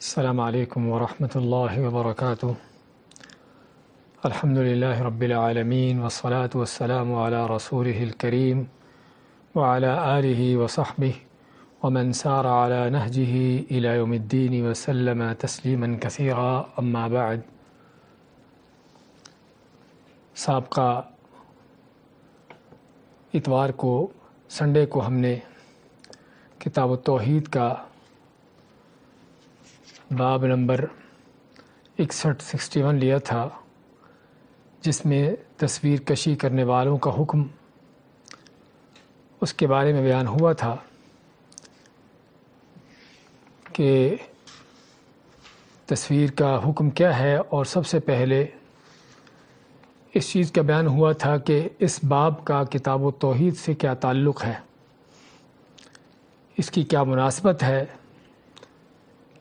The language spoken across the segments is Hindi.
السلام عليكم ورحمة الله وبركاته الحمد لله رب العالمين والصلاة والسلام على رسوله الكريم وعلى آله وصحبه ومن سار على نهجه إلى يوم الدين وسلم تسليما كثيرا أما بعد سابقا اتوار کو سنڈے کو ہم نے کتاب التوحید کا बाब नंबर इकसठ सिक्सटी वन लिया था जिसमें तस्वीर कशी करने वालों का हुक्म उसके बारे में बयान हुआ था कि तस्वीर का हुक्म क्या है और सबसे पहले इस चीज़ का बयान हुआ था कि इस बाब का किताब तोहद से क्या ताल्लुक़ है इसकी क्या मुनासबत है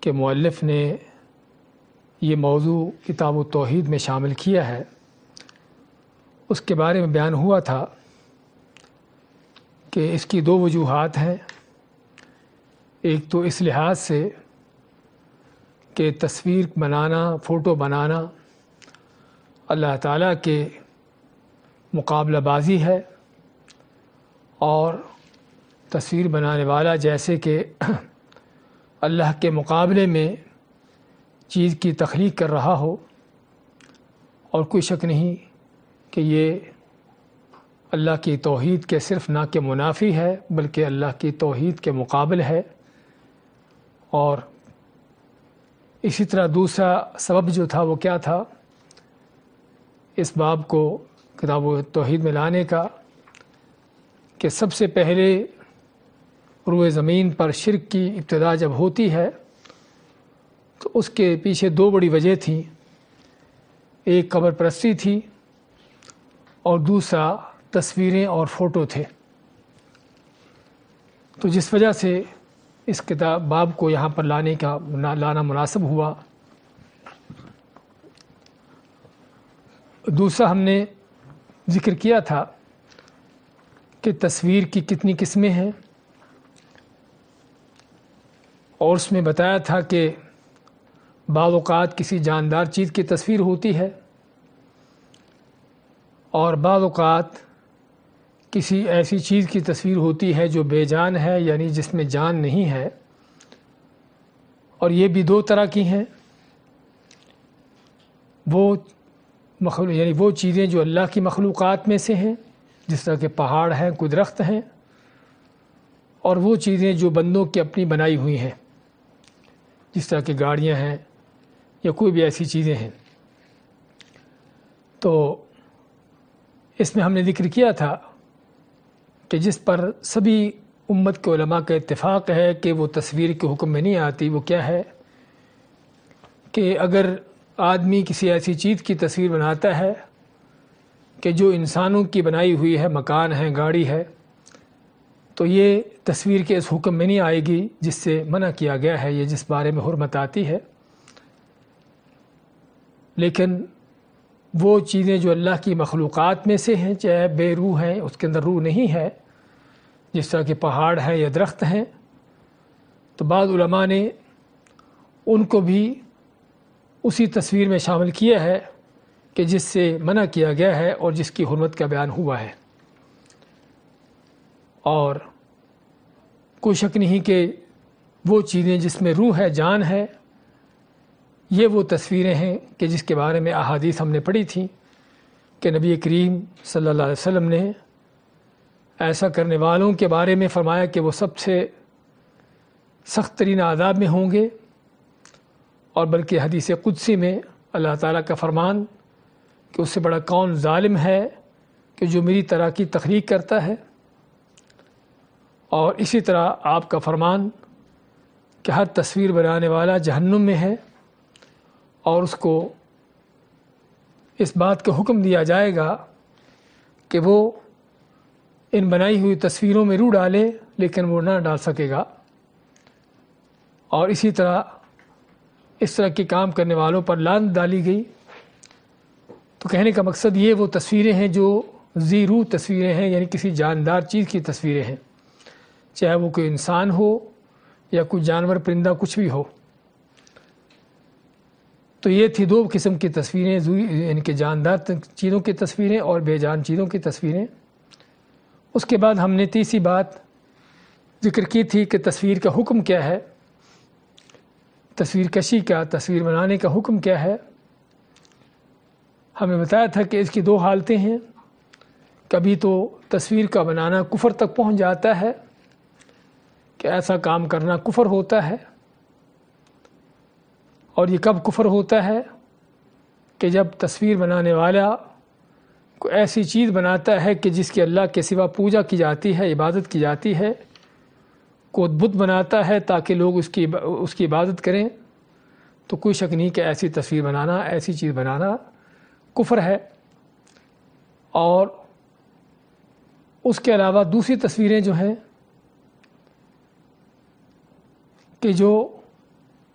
के मौलफ़ ने ये मौजू किताब व तोहद में शामिल किया है उसके बारे में बयान हुआ था कि इसकी दो वजूहत हैं एक तो इस लिहाज से कि तस्वीर बनाना फ़ोटो बनाना अल्लाह ताला के मुकाबलाबाजी है और तस्वीर बनाने वाला जैसे कि अल्लाह के मुकाबले में चीज़ की तख्लीक कर रहा हो और कोई शक नहीं कि ये अल्लाह की तोहद के सिर्फ ना के मुनाफी है बल्कि अल्लाह की तोहद के मुकाबल है और इसी तरह दूसरा सबब जो था वो क्या था इस बाब को किताब तोहद में लाने का कि सबसे पहले रुए ज़मीन पर शिरक की इब्तदा जब होती है तो उसके पीछे दो बड़ी वजह थी एक कबर परस्ती थी और दूसरा तस्वीरें और फ़ोटो थे तो जिस वजह से इस किताब बाब को यहाँ पर लाने का लाना मुनासब हुआ दूसरा हमने जिक्र किया था कि तस्वीर की कितनी किस्में हैं और उसमें बताया था कि बात किसी जानदार चीज़ की तस्वीर होती है और बात किसी ऐसी चीज़ की तस्वीर होती है जो बेजान है यानी जिसमें जान नहीं है और ये भी दो तरह की हैं वो मखलू यानी वो चीज़ें जो अल्लाह की मखलूक़ में से हैं जिस तरह के पहाड़ हैं कुदरख्त हैं और वो चीज़ें जो बंदों की अपनी बनाई हुई हैं जिस तरह की गाड़ियाँ हैं या कोई भी ऐसी चीज़ें हैं तो इसमें हमने जिक्र किया था कि जिस पर सभी उम्मत के उलमा का इतफ़ाक़ है कि वो तस्वीर के हुक्म में नहीं आती वो क्या है कि अगर आदमी किसी ऐसी चीज़ की तस्वीर बनाता है कि जो इंसानों की बनाई हुई है मकान है गाड़ी है तो ये तस्वीर के इस हुक्म में नहीं आएगी जिससे मना किया गया है ये जिस बारे में हरमत आती है लेकिन वो चीज़ें जो अल्लाह की मखलूक़ात में से हैं चाहे बेरू हैं उसके अंदर रू नहीं है जिस तरह के पहाड़ हैं या दरख्त हैं तो बाद ने उनको भी उसी तस्वीर में शामिल किया है कि जिससे मना किया गया है और जिसकी हरमत का बयान हुआ है और कोई शक नहीं कि वो चीज़ें जिसमें रूह है जान है ये वो तस्वीरें हैं कि जिसके बारे में अहादीस हमने पढ़ी थी कि नबी करीम सल्लल्लाहु अलैहि वसल्लम ने ऐसा करने वालों के बारे में फ़रमाया कि वो सबसे सख्त तरीन आदाब में होंगे और बल्कि हदीस कुदसी में अल्लाह ताला का फरमान कि उससे बड़ा कौन ालिम है कि जो मेरी तरह की तखलीक करता है और इसी तरह आपका फरमान कि हर तस्वीर बनाने वाला जहन्नुम में है और उसको इस बात का हुक्म दिया जाएगा कि वो इन बनाई हुई तस्वीरों में रू डाले लेकिन वो ना डाल सकेगा और इसी तरह इस तरह के काम करने वालों पर लान डाली गई तो कहने का मकसद ये वो तस्वीरें हैं जो ज़ीरू तस्वीरें हैं यानी किसी जानदार चीज़ की तस्वीरें हैं चाहे वो कोई इंसान हो या कोई जानवर परिंदा कुछ भी हो तो ये थी दो किस्म की तस्वीरें इनके जानदार चीज़ों की तस्वीरें और बेजान चीज़ों की तस्वीरें उसके बाद हमने तीसरी बात जिक्र की थी कि तस्वीर का हुक्म क्या है तस्वीर कशी का तस्वीर बनाने का हुक्म क्या है हमें बताया था कि इसकी दो हालतें हैं कभी तो तस्वीर का बनाना कुफर तक पहुंच जाता है कि ऐसा काम करना कुफर होता है और ये कब कुफर होता है कि जब तस्वीर बनाने वाला को ऐसी चीज़ बनाता है कि जिसकी अल्लाह के सिवा पूजा की जाती है इबादत की जाती है को बुत बनाता है ताकि लोग उसकी उसकी इबादत करें तो कोई शक नहीं कि ऐसी तस्वीर बनाना ऐसी चीज़ बनाना कुफर है और उसके अलावा दूसरी तस्वीरें जो हैं कि जो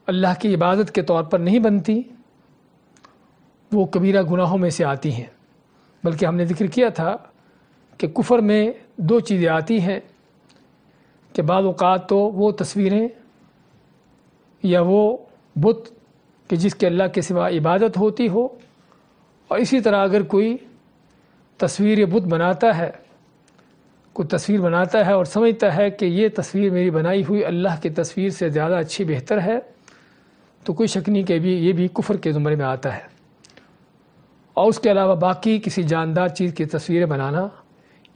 अल्लाह की इबादत के तौर पर नहीं बनती वो कबीरा गुनाहों में से आती हैं बल्कि हमने जिक्र किया था कि कुफर में दो चीज़ें आती हैं कि बाद तो वो तस्वीरें या वो बुत कि जिसके अल्लाह के सिवा इबादत होती हो और इसी तरह अगर कोई तस्वीर बुत बनाता है को तस्वीर बनाता है और समझता है कि ये तस्वीर मेरी बनाई हुई अल्लाह की तस्वीर से ज़्यादा अच्छी बेहतर है तो कोई शक नहीं कि भी ये भी कुफर के ज़ुमरे में आता है और उसके अलावा बाकी किसी जानदार चीज़ की तस्वीरें बनाना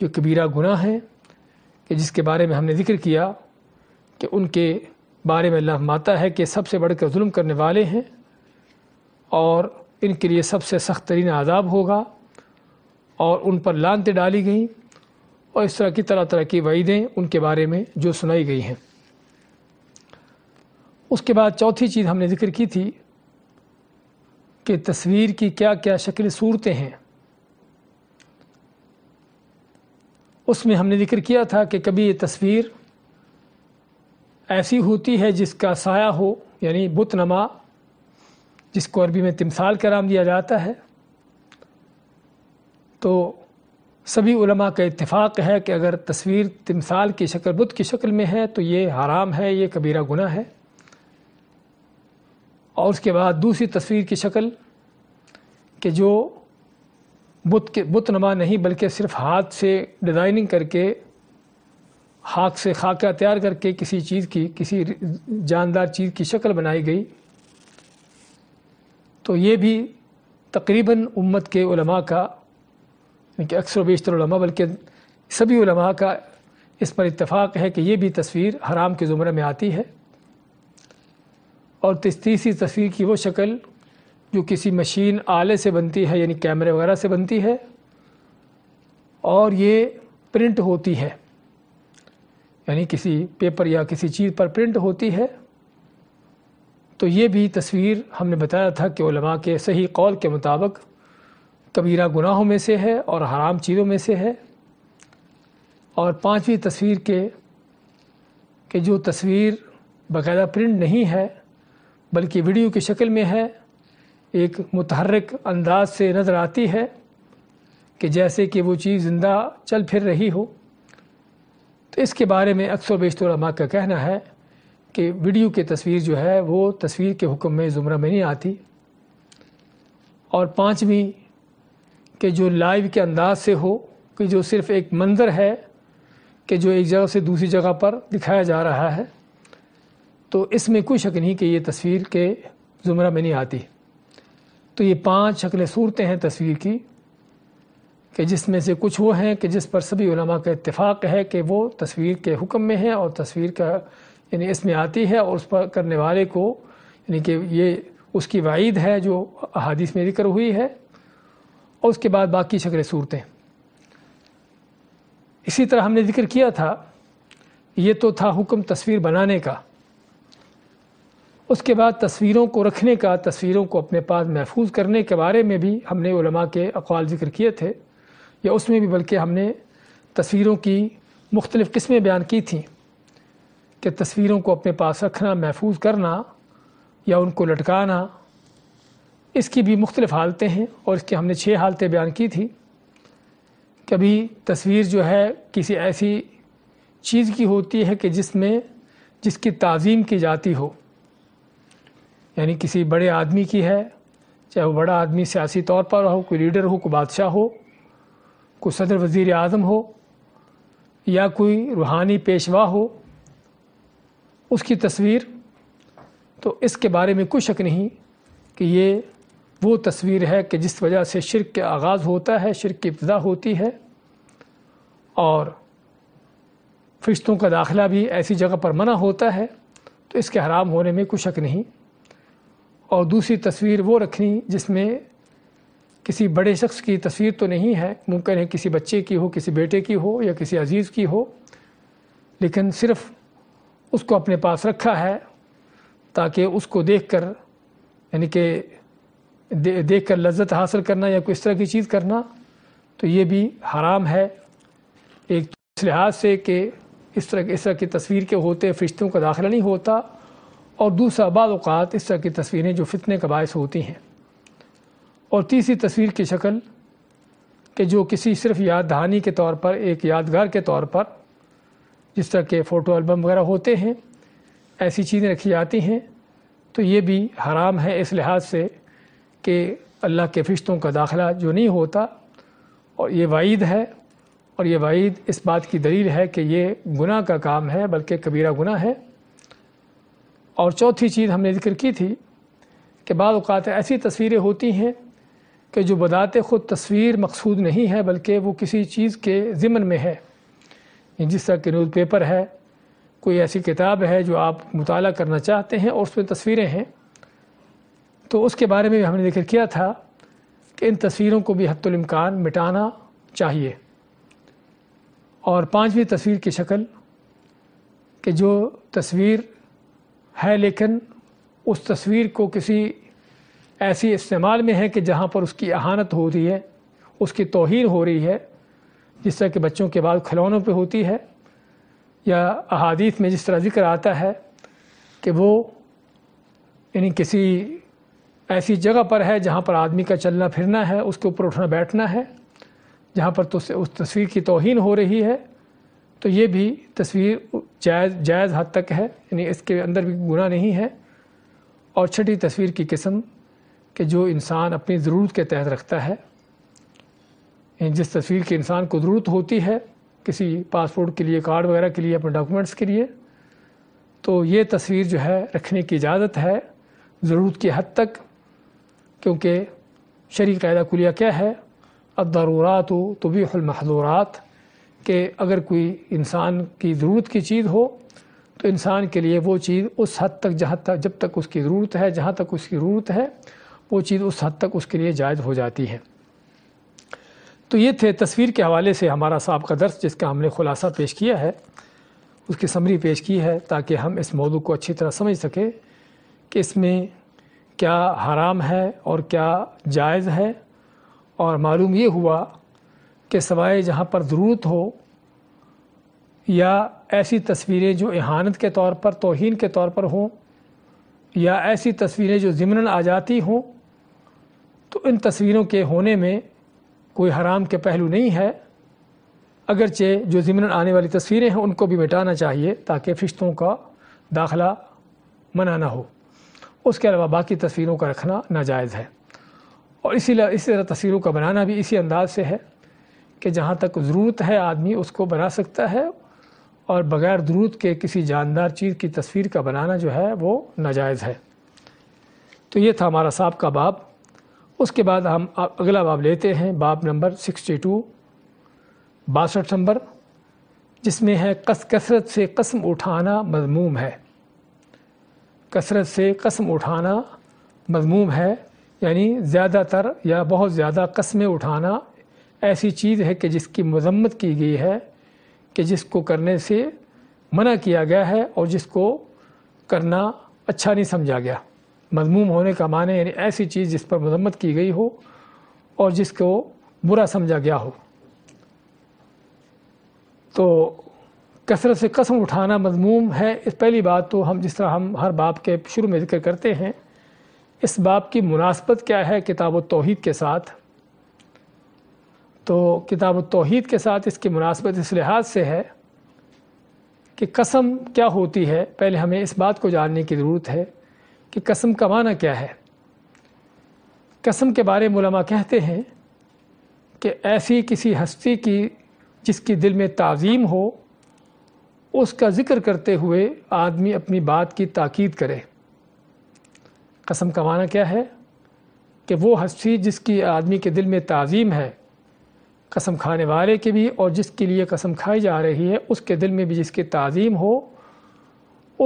जो कबीरा गुनाह है कि जिसके बारे में हमने जिक्र किया कि उनके बारे में अल्लाह माता है कि सबसे बढ़कर जुल्म करने वाले हैं और इनके लिए सबसे सख्त तरीन आज़ाब होगा और उन पर लानते डाली गईं और इस तरह की तरह तरह की वहीदें उनके बारे में जो सुनाई गई हैं उसके बाद चौथी चीज़ हमने जिक्र की थी कि तस्वीर की क्या क्या शक्ल सूरतें हैं उसमें हमने जिक्र किया था कि कभी ये तस्वीर ऐसी होती है जिसका साया हो यानी नमा जिसको अरबी में तिमसाल का नाम दिया जाता है तो सभी उलमा का इत्तेफाक़ है कि अगर तस्वीर तमसाल की शक्ल बुत की शक्ल में है तो ये हराम है ये कबीरा गुना है और उसके बाद दूसरी तस्वीर की शक्ल कि जो बुत के बुत नमा नहीं बल्कि सिर्फ हाथ से डिज़ाइनिंग करके हाथ से खाका तैयार करके किसी चीज़ की किसी जानदार चीज़ की शक्ल बनाई गई तो ये भी तकरीबन उम्मत के उलमा का क्योंकि अक्सर बेशतरमा बल्कि सभी उलमा का इस पर इतफ़ाक़ है कि ये भी तस्वीर हराम के ज़ुमरे में आती है और तीसरी तस्वीर की वो शक्ल जो किसी मशीन आले से बनती है यानी कैमरे वगैरह से बनती है और ये प्रिंट होती है यानी किसी पेपर या किसी चीज़ पर प्रिंट होती है तो ये भी तस्वीर हमने बताया था कि उलमा के सही कौल के मुताबिक कबीरा गुनाहों में से है और हराम चीज़ों में से है और पांचवी तस्वीर के कि जो तस्वीर बाकायदा प्रिंट नहीं है बल्कि वीडियो की शक्ल में है एक मुतहरक अंदाज से नज़र आती है कि जैसे कि वो चीज़ ज़िंदा चल फिर रही हो तो इसके बारे में अक्सर बेशतरमा का कहना है कि वीडियो की तस्वीर जो है वो तस्वीर के हुक्म में ज़ुमरा में नहीं आती और पाँचवीं कि जो लाइव के अंदाज से हो कि जो सिर्फ़ एक मंज़र है कि जो एक जगह से दूसरी जगह पर दिखाया जा रहा है तो इसमें कोई शक नहीं कि ये तस्वीर के ज़ुमरा में नहीं आती तो ये पांच शक्ल सूरतें हैं तस्वीर की कि जिसमें से कुछ वो हैं कि जिस पर सभी उलमा का इतफ़ाक़ है कि वो तस्वीर के हुक्म में है और तस्वीर का यानी इसमें आती है और उस पर करने वाले को यानी कि ये उसकी वाइद है जो अहादीस में जिक्र हुई है और उसके बाद बाकी शक्ल सूरतें इसी तरह हमने जिक्र किया था ये तो था हुक्म तस्वीर बनाने का उसके बाद तस्वीरों को रखने का तस्वीरों को अपने पास महफूज करने के बारे में भी हमने उलमा के अक़वाल जिक्र किए थे या उसमें भी बल्कि हमने तस्वीरों की मुख्तलिफ़ किस्में बयान की थी कि तस्वीरों को अपने पास रखना महफूज करना या उनको लटकाना इसकी भी मुख्तलिफ हालतें हैं और इसकी हमने छः हालतें बयान की थी कभी तस्वीर जो है किसी ऐसी चीज़ की होती है कि जिसमें जिसकी तज़ीम की जाती हो यानी किसी बड़े आदमी की है चाहे वो बड़ा आदमी सियासी तौर पर हो कोई लीडर हो कोई बादशाह हो कोई सदर वज़ी अजम हो या कोई रूहानी पेशवा हो उसकी तस्वीर तो इसके बारे में कोई शक नहीं कि ये वो तस्वीर है कि जिस वजह से शिरक के आगाज़ होता है शिरक की इब्तदा होती है और फरिश्तों का दाखिला भी ऐसी जगह पर मना होता है तो इसके हराम होने में कुछ शक नहीं और दूसरी तस्वीर वो रखनी जिसमें किसी बड़े शख्स की तस्वीर तो नहीं है मुमकिन है किसी बच्चे की हो किसी बेटे की हो या किसी अजीज़ की हो लेकिन सिर्फ उसको अपने पास रखा है ताकि उसको देखकर यानी कि दे, देख कर लज्जत हासिल करना या कोई इस तरह की चीज़ करना तो ये भी हराम है एक तो इस लिहाज से कि इस तरह इस तरह की तस्वीर के होते फरिश्तों का दाखिला नहीं होता और दूसरा बाद इस तरह की तस्वीरें जो फितने का बायस होती हैं और तीसरी तस्वीर की शक्ल कि जो किसी सिर्फ याद दहानी के तौर पर एक यादगार के तौर पर जिस तरह के फ़ोटो एल्बम वगैरह होते हैं ऐसी चीज़ें रखी जाती हैं तो ये भी हराम है इस लिहाज से कि अल्लाह के फरिश्तों का दाखिला जो नहीं होता और ये वाइद है और ये वाइद इस बात की दलील है कि ये गुनाह का काम है बल्कि कबीरा गुनाह है और चौथी चीज़ हमने जिक्र की थी कि बाद ऐसी तस्वीरें होती हैं कि जो बदाते ख़ुद तस्वीर मकसूद नहीं है बल्कि वो किसी चीज़ के ज़िमन में है जिस तरह के न्यूज़ पेपर है कोई ऐसी किताब है जो आप मुताल करना चाहते हैं और उसमें तस्वीरें हैं तो उसके बारे में भी हमने जिक्र किया था कि इन तस्वीरों को भी हतुलमकान मिटाना चाहिए और पांचवी तस्वीर की शक्ल कि जो तस्वीर है लेकिन उस तस्वीर को किसी ऐसी इस्तेमाल में है कि जहाँ पर उसकी अहानत हो रही है उसकी तोहन हो रही है जिस तरह के बच्चों के बाद खिलौनों पे होती है या अहादीत में जिस तरह जिक्र आता है कि वो यानी किसी ऐसी जगह पर है जहाँ पर आदमी का चलना फिरना है उसके ऊपर उठना बैठना है जहाँ पर तो उस तस्वीर की तोहन हो रही है तो ये भी तस्वीर जायज़ जायज़ हद तक है यानी इसके अंदर भी गुना नहीं है और छठी तस्वीर की किस्म कि जो इंसान अपनी ज़रूरत के तहत रखता है जिस तस्वीर की इंसान को ज़रूरत होती है किसी पासपोर्ट के लिए कार्ड वगैरह के लिए अपने डॉक्यूमेंट्स के लिए तो ये तस्वीर जो है रखने की इजाज़त है ज़रूरत की हद तक क्योंकि शरी कायदा कुलिया क्या है अदारूरात हो तो भी महजूरात के अगर कोई इंसान की ज़रूरत की चीज़ हो तो इंसान के लिए वो चीज़ उस हद तक जहाँ तक जब तक उसकी ज़रूरत है जहाँ तक उसकी ज़रूरत है वो चीज़ उस हद तक उसके लिए जायज़ हो जाती है तो ये थे तस्वीर के हवाले से हमारा साहब का दर्श जिसका हमने खुलासा पेश किया है उसकी समरी पेश की है ताकि हम इस मौजू को अच्छी तरह समझ सकें कि इसमें क्या हराम है और क्या जायज़ है और मालूम ये हुआ कि सवाए जहाँ पर ज़रूरत हो या ऐसी तस्वीरें जो इहानत के तौर पर तोहन के तौर पर हों या ऐसी तस्वीरें जो ज़िमनन आ जाती हों तो इन तस्वीरों के होने में कोई हराम के पहलू नहीं है अगरचे जो ज़िमनन आने वाली तस्वीरें हैं उनको भी मिटाना चाहिए ताकि फ़िश्तों का दाखला मना ना हो उसके अलावा बाकी तस्वीरों का रखना नाजायज़ है और इसी इस तरह तस्वीरों का बनाना भी इसी अंदाज से है कि जहाँ तक ज़रूरत है आदमी उसको बना सकता है और बग़ैर ज़रूरत के किसी जानदार चीज़ की तस्वीर का बनाना जो है वो नाजायज़ है तो ये था हमारा साहब का बाब उसके बाद हम अगला बाब लेते हैं बाब नंबर सिक्सटी टू बासठ नंबर जिसमें है कस कसरत से कसम उठाना मजमूम है कसरत से कसम उठाना मजमूम है यानी ज़्यादातर या बहुत ज़्यादा कसमें उठाना ऐसी चीज़ है कि जिसकी मजम्मत की गई है कि जिसको करने से मना किया गया है और जिसको करना अच्छा नहीं समझा गया मजमूम होने का माने यानी ऐसी चीज़ जिस पर मजम्मत की गई हो और जिसको बुरा समझा गया हो तो कसरत से कसम उठाना मजमूम है इस पहली बात तो हम जिस तरह हम हर बाप के शुरू में जिक्र करते हैं इस बाप की मुनासबत क्या है किताब तोहद के साथ तो किताब तोहद के साथ इसकी मुनासबत इस लिहाज से है कि कसम क्या होती है पहले हमें इस बात को जानने की ज़रूरत है कि कसम का माना क्या है कसम के बारे में कहते हैं कि ऐसी किसी हस्ती की जिसकी दिल में तज़ीम हो उसका ज़िक्र करते हुए आदमी अपनी बात की ताकीद करे कसम का माना क्या है कि वो हस्ती जिसकी आदमी के दिल में ताज़ीम है कसम खाने वाले के भी और जिसके लिए कसम खाई जा रही है उसके दिल में भी जिसकी ताज़ीम हो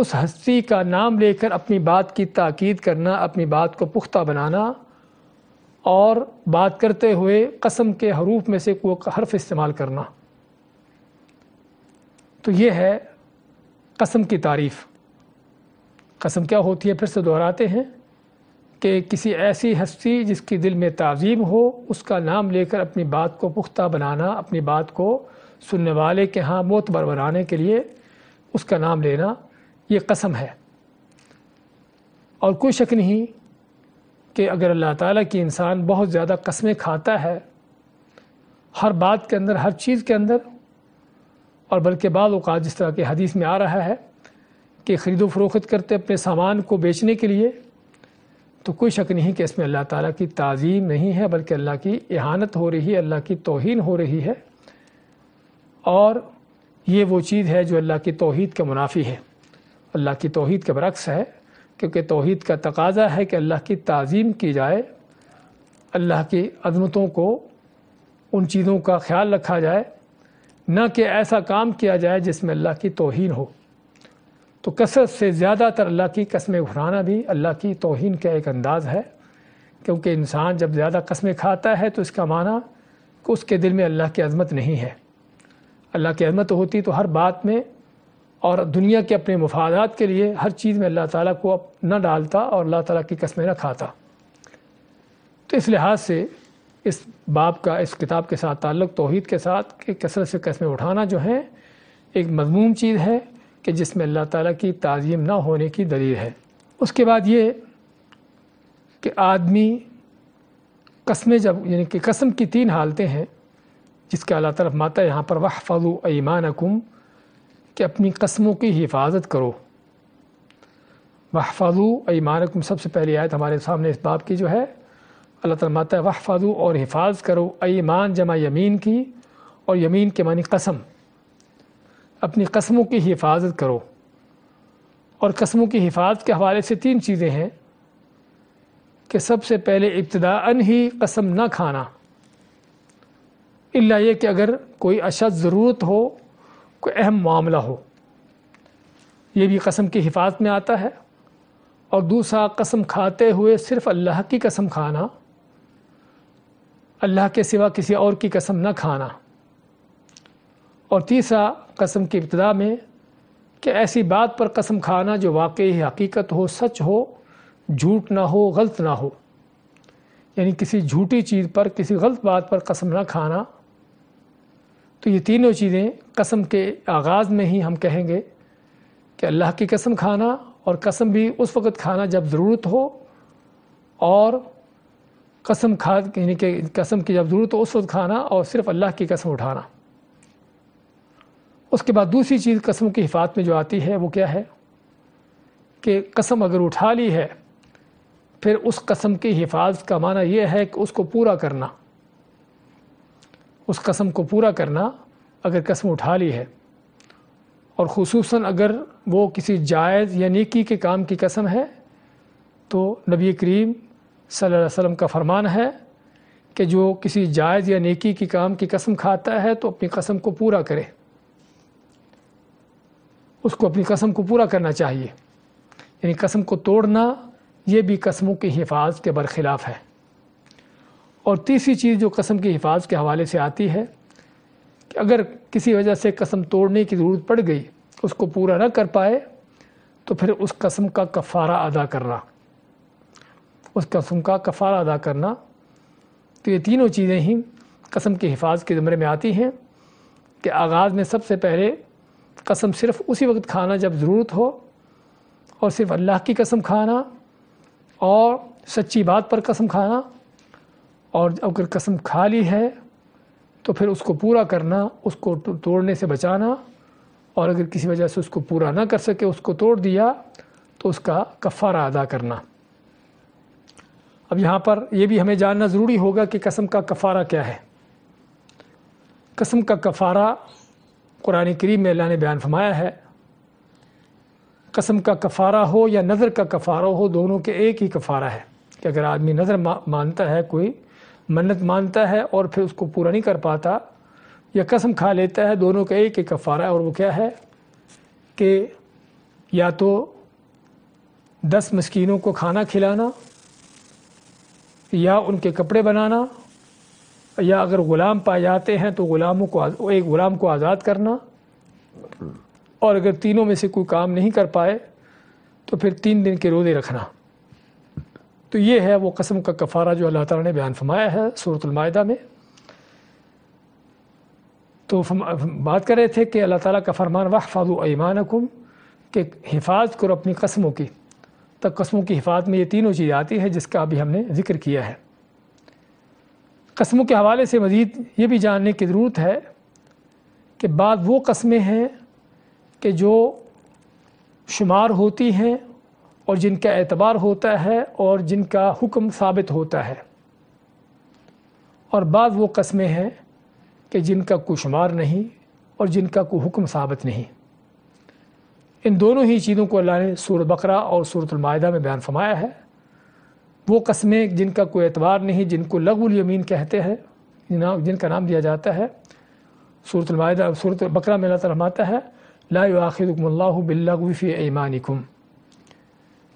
उस हस्ती का नाम लेकर अपनी बात की ताकीद करना अपनी बात को पुख्ता बनाना और बात करते हुए कसम के हरूफ में से को हर्फ इस्तेमाल करना तो ये है कसम की तारीफ़ कसम क्या होती है फिर से दोहराते हैं कि किसी ऐसी हस्ती जिसकी दिल में तज़ीम हो उसका नाम लेकर अपनी बात को पुख्ता बनाना अपनी बात को सुनने वाले के यहाँ मोतबर बनाने के लिए उसका नाम लेना ये कसम है और कोई शक नहीं कि अगर अल्लाह ताला की इंसान बहुत ज़्यादा कस्में खाता है हर बात के अंदर हर चीज़ के अंदर और बल्कि बाद अवत जिस तरह के हदीस में आ रहा है कि ख़रीदो फरोख्त करते अपने सामान को बेचने के लिए तो कोई शक नहीं कि इसमें अल्लाह ताला की तज़ीम नहीं है बल्कि अल्लाह की एहानत हो रही है अल्लाह की तोहन हो रही है और ये वो चीज़ है जो अल्लाह की तोहद का मुनाफी है अल्लाह की तोहद के बरक्स है क्योंकि तोहद का तकाजा है कि अल्लाह की तज़ीम की जाए अल्लाह की अदमतों को उन चीज़ों का ख्याल रखा जाए न कि ऐसा काम किया जाए जिसमें अल्लाह की तोहन हो तो कसरत से ज़्यादातर अल्लाह की कस्में घुराना भी अल्लाह की तोहन का एक अंदाज़ है क्योंकि इंसान जब ज़्यादा कस्में खाता है तो इसका माना कि उसके दिल में अल्लाह की अजमत नहीं है अल्लाह की अजमत होती तो हर बात में और दुनिया के अपने मफादात के लिए हर चीज़ में अल्लाह ताला को न डालता और अल्लाह ताला की कस्में न खाता तो इस लिहाज से इस बाब का इस किताब के साथ ताल्लुक़ तोहहीद के साथ के कसरत से कसमें उठाना जो है एक मजमूम चीज़ है कि जिसमें अल्लाह ताला की तज़ीम ना होने की दलील है उसके बाद ये कि आदमी कस्में जब यानी कि कसम की तीन हालतें हैं जिसका अल्लाह तरफ माता यहाँ पर वह फलू ईमान अकुम कि अपनी कस्मों की हिफाजत करो वह फलू ईमान अकुम सबसे पहली आयत हमारे सामने इस बाब की जो है अल्लाह ताला माता है वहफाजू और हिफाज करो अमान जमा यमीन की और यमीन के मानी कसम अपनी कसमों की हिफाजत करो और कसमों की हिफाजत के हवाले से तीन चीज़ें हैं कि सबसे पहले इब्तदान ही कसम ना खाना इल्ला ये कि अगर कोई अशद ज़रूरत हो कोई अहम मामला हो ये भी कसम की हिफाजत में आता है और दूसरा कसम खाते हुए सिर्फ़ अल्लाह की कसम खाना अल्लाह के सिवा किसी और की कसम न खाना और तीसरा कसम की इब्तदा में कि ऐसी बात पर कसम खाना जो वाकई हकीकत हो सच हो झूठ ना हो गलत ना हो यानी किसी झूठी चीज़ पर किसी गलत बात पर कसम ना खाना तो ये तीनों चीज़ें कसम के आगाज़ में ही हम कहेंगे कि अल्लाह की कसम खाना और कसम भी उस वक़्त खाना जब ज़रूरत हो और कसम खा यानी कि कसम की जब ज़रूरत हो उस वक्त खाना और सिर्फ अल्लाह की कसम उठाना उसके बाद दूसरी चीज़ कसम की हिफात में जो आती है वो क्या है कि कसम अगर उठा ली है फिर उस कसम की हिफाजत का माना यह है कि उसको पूरा करना उस कसम को पूरा करना अगर कसम उठा ली है और खसूस अगर वो किसी जायज़ या नेकी के काम की कसम है तो नबी करीम सल्लल्लाहु अलैहि वसल्लम का फरमान है कि जो किसी जायज़ या नेकी की काम की कसम खाता है तो अपनी कसम को पूरा करे उसको अपनी कसम को पूरा करना चाहिए यानी कसम को तोड़ना ये भी कसमों की हिफाजत के बरखिलाफ़ है और तीसरी चीज़ जो कसम की हिफाजत के हवाले से आती है कि अगर किसी वजह से कसम तोड़ने की ज़रूरत पड़ गई उसको पूरा ना कर पाए तो फिर उस कसम का कफ़ारा अदा करना उस कसम का कफ़ारा अदा करना तो ये तीनों चीज़ें ही कसम की हिफाज के ज़मरे में आती हैं कि आगाज़ में सबसे पहले कसम सिर्फ उसी वक्त खाना जब ज़रूरत हो और सिर्फ अल्लाह की कसम खाना और सच्ची बात पर कसम खाना और अगर कसम खा ली है तो फिर उसको पूरा करना उसको तो तोड़ने से बचाना और अगर किसी वजह से उसको पूरा ना कर सके उसको तोड़ दिया तो उसका कफ़ारा अदा करना अब यहाँ पर यह भी हमें जानना ज़रूरी होगा कि कसम का कफ़ारा क्या है कसम का कफ़ारा कुरान करीम में अल्लाह ने बयान फरमाया है कसम का कफ़ारा हो या नज़र का कफ़ारा हो दोनों के एक ही कफ़ारा है कि अगर आदमी नज़र मानता है कोई मन्नत मानता है और फिर उसको पूरा नहीं कर पाता या कसम खा लेता है दोनों का एक ही कफ़ारा है और वो क्या है कि या तो दस मस्किनों को खाना खिलाना या उनके कपड़े बनाना या अगर ग़ुलाम पाए जाते हैं तो ग़ुलामों को एक ग़ुलाम को आज़ाद करना और अगर तीनों में से कोई काम नहीं कर पाए तो फिर तीन दिन के रोज़े रखना तो ये है वो कसम का कफ़ारा जो अल्लाह ताला ने बयान फरमाया है सूरतमायदा में तो बात कर रहे थे कि अल्लाह ताला का फरमान वह फादू ऐमान कि हिफाज करो अपनी कस्मों की तब कस्मों की हिफाजत में ये तीनों चीज़ें आती हैं जिसका अभी हमने जिक्र किया है कस्मों के हवाले से मज़ीद ये भी जानने की ज़रूरत है कि बाद वो कस्में हैं कि जो शुमार होती हैं और जिनका एतबार होता है और जिनका हुक्म साबित होता है और बाद वो कस्में हैं कि जिनका कोई शुमार नहीं और जिनका कोई हुक्म साबित नहीं इन दोनों ही चीज़ों को अल्लाह ने सूरत बकरा और सूरतमाहा में बयान फरमाया है वो कस्में जिनका कोई एतबार नहीं जिनको लगुल यमीन कहते हैं जिनका नाम दिया जाता है सूरतमाहा सूरत बकरा में अल्लाह तरमाता है ला आखिरकमल्लाबी ईमानिकुम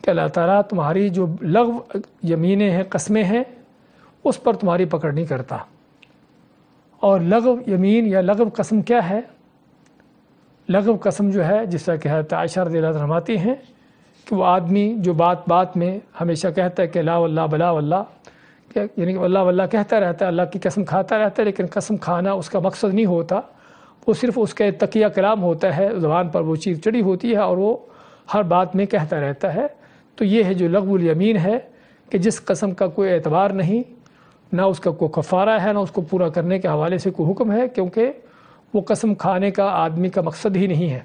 कि अल्लाह ताला तुम्हारी जो लग यमीनें हैं कस्में हैं उस पर तुम्हारी पकड़ नहीं करता और लग यमीन या लगव कसम क्या है लगव कसम जो है जिस तरह के हजरत आयशा रदी फरमाती हैं कि वो आदमी जो बात बात में हमेशा कहता है कि ला वल्ला बला वल्ला यानी कि अल्लाह वल्ला कहता रहता है अल्लाह की कसम खाता रहता है लेकिन कसम खाना उसका मकसद नहीं होता वो सिर्फ उसका तकिया कलाम होता है ज़बान पर वो चीज़ चढ़ी होती है और वो हर बात में कहता रहता है तो ये है जो लगुल यमीन है कि जिस कसम का कोई एतबार नहीं ना उसका कोई कफ़ारा है ना उसको पूरा करने के हवाले से कोई हुक्म है क्योंकि वो कसम खाने का आदमी का मकसद ही नहीं है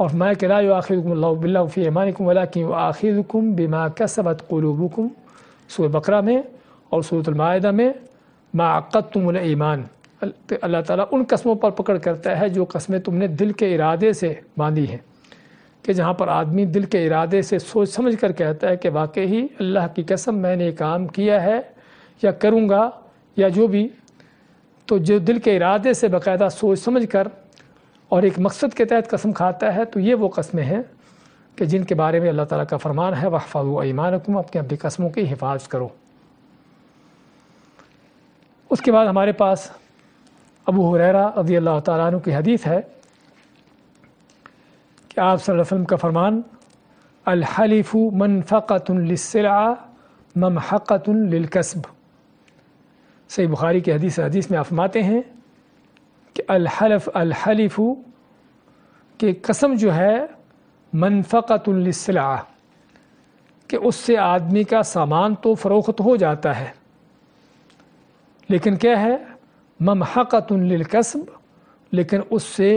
और मैं कह रहा आखिरकमल्लाफ़ी अमानकुम वलाकिन आखिरकुम बिमा कसबत कलूबुकुम सूर बकरा में और सूरतमायदा में माक़तुमल ईमान अल्लाह ताला उन कस्मों पर पकड़ करता है जो कस्में तुमने दिल के इरादे से बांधी हैं कि जहाँ पर आदमी दिल के इरादे से सोच समझ कर कहता है कि वाकई ही अल्लाह की कसम मैंने काम किया है या करूँगा या जो भी तो जो दिल के इरादे से बाकायदा सोच समझ कर और एक मकसद के तहत कसम खाता है तो ये वो कस्में हैं कि जिनके बारे में अल्लाह ताला का फरमान है वह ईमान रखूँ अपने अपनी कस्मों की हिफाजत करो उसके बाद हमारे पास अबू हुररा रजी अल्लाह तु की हदीस है कि आप वसल्लम का फरमान अलहलीफ़ु मनफ़तुलसिला ममहक़तुलकस्ब सही बुखारी के हदीस हदीस में आफमाते हैं कि अलहलफ अलहलिफ़ु कि कसम जो है मनफ़तुलसला कि उससे आदमी का सामान तो फ़रोख्त हो जाता है लेकिन क्या है ममहक़तुलकस्ब लेकिन उससे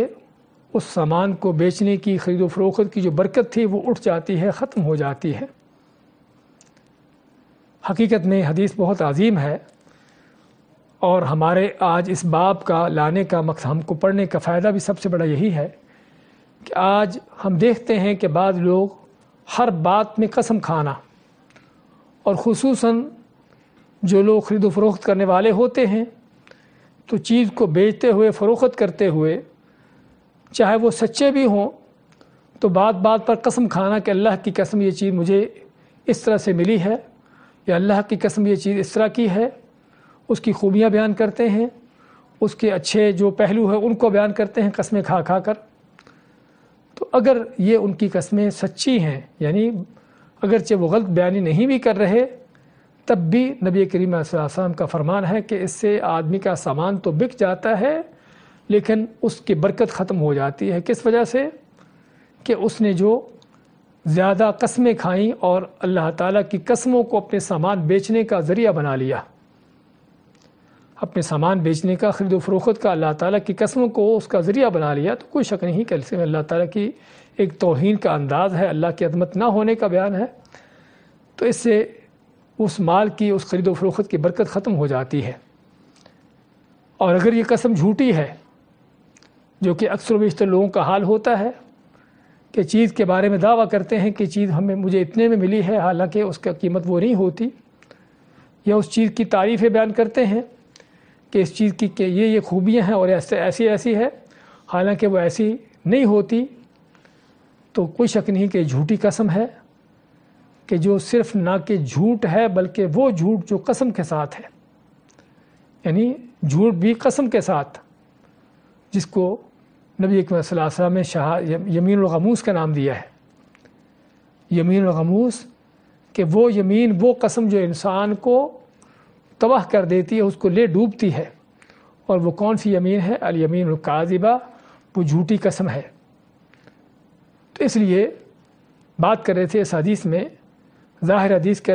उस सामान को बेचने की खरीदो फरोख्त की जो बरकत थी वो उठ जाती है ख़त्म हो जाती है हकीकत में हदीस बहुत अजीम है और हमारे आज इस बाब का लाने का मकसद हमको पढ़ने का फ़ायदा भी सबसे बड़ा यही है कि आज हम देखते हैं कि बाद लोग हर बात में कसम खाना और खसूस जो लोग ख़रीद फरोख्त करने वाले होते हैं तो चीज़ को बेचते हुए फ़रोख्त करते हुए चाहे वो सच्चे भी हों तो बात बात पर कसम खाना कि अल्लाह की कसम ये चीज़ मुझे इस तरह से मिली है या अल्लाह की कसम ये चीज़ इस तरह की है उसकी खूबियाँ बयान करते हैं उसके अच्छे जो पहलू हैं उनको बयान करते हैं कस्में खा खा कर तो अगर ये उनकी कस्में सच्ची हैं यानी अगरचे वो गलत बयानी नहीं भी कर रहे तब भी नबी करीम सलाम का फरमान है कि इससे आदमी का सामान तो बिक जाता है लेकिन उसकी बरकत ख़त्म हो जाती है किस वजह से कि उसने जो ज़्यादा कस्में खाई और अल्लाह ताला की कस्मों को अपने सामान बेचने का ज़रिया बना लिया अपने सामान बेचने का खरीद फरोख्त का अल्लाह ताला की कस्म को उसका ज़रिया बना लिया तो कोई शक नहीं कि इसमें अल्लाह ताला की एक तोहन का अंदाज़ है अल्लाह की अदमत ना होने का बयान है तो इससे उस माल की उस खरीदो फरोख्त की बरकत ख़त्म हो जाती है और अगर ये कसम झूठी है जो कि अक्सर बेशतर लोगों का हाल होता है कि चीज़ के बारे में दावा करते हैं कि चीज़ हमें मुझे इतने में मिली है हालांकि उसका कीमत वो नहीं होती या उस चीज़ की तारीफ़ें बयान करते हैं कि इस चीज़ की ये ये खूबियाँ हैं और ऐसे ऐसी ऐसी है हालांकि वो ऐसी नहीं होती तो कोई शक नहीं कि झूठी कसम है कि जो सिर्फ ना कि झूठ है बल्कि वो झूठ जो कसम के साथ है यानी झूठ भी कसम के साथ जिसको नबी अकबर ने शाह यमीन गमूस का नाम दिया है यमीन गमूस कि वो यमीन वो कसम जो इंसान को तबाह कर देती है उसको ले डूबती है और वो कौन सी यमीन है अल यमीन काजिबा वो झूठी कसम है तो इसलिए बात कर रहे थे इस हदीस में ज़ाहिर हदीस का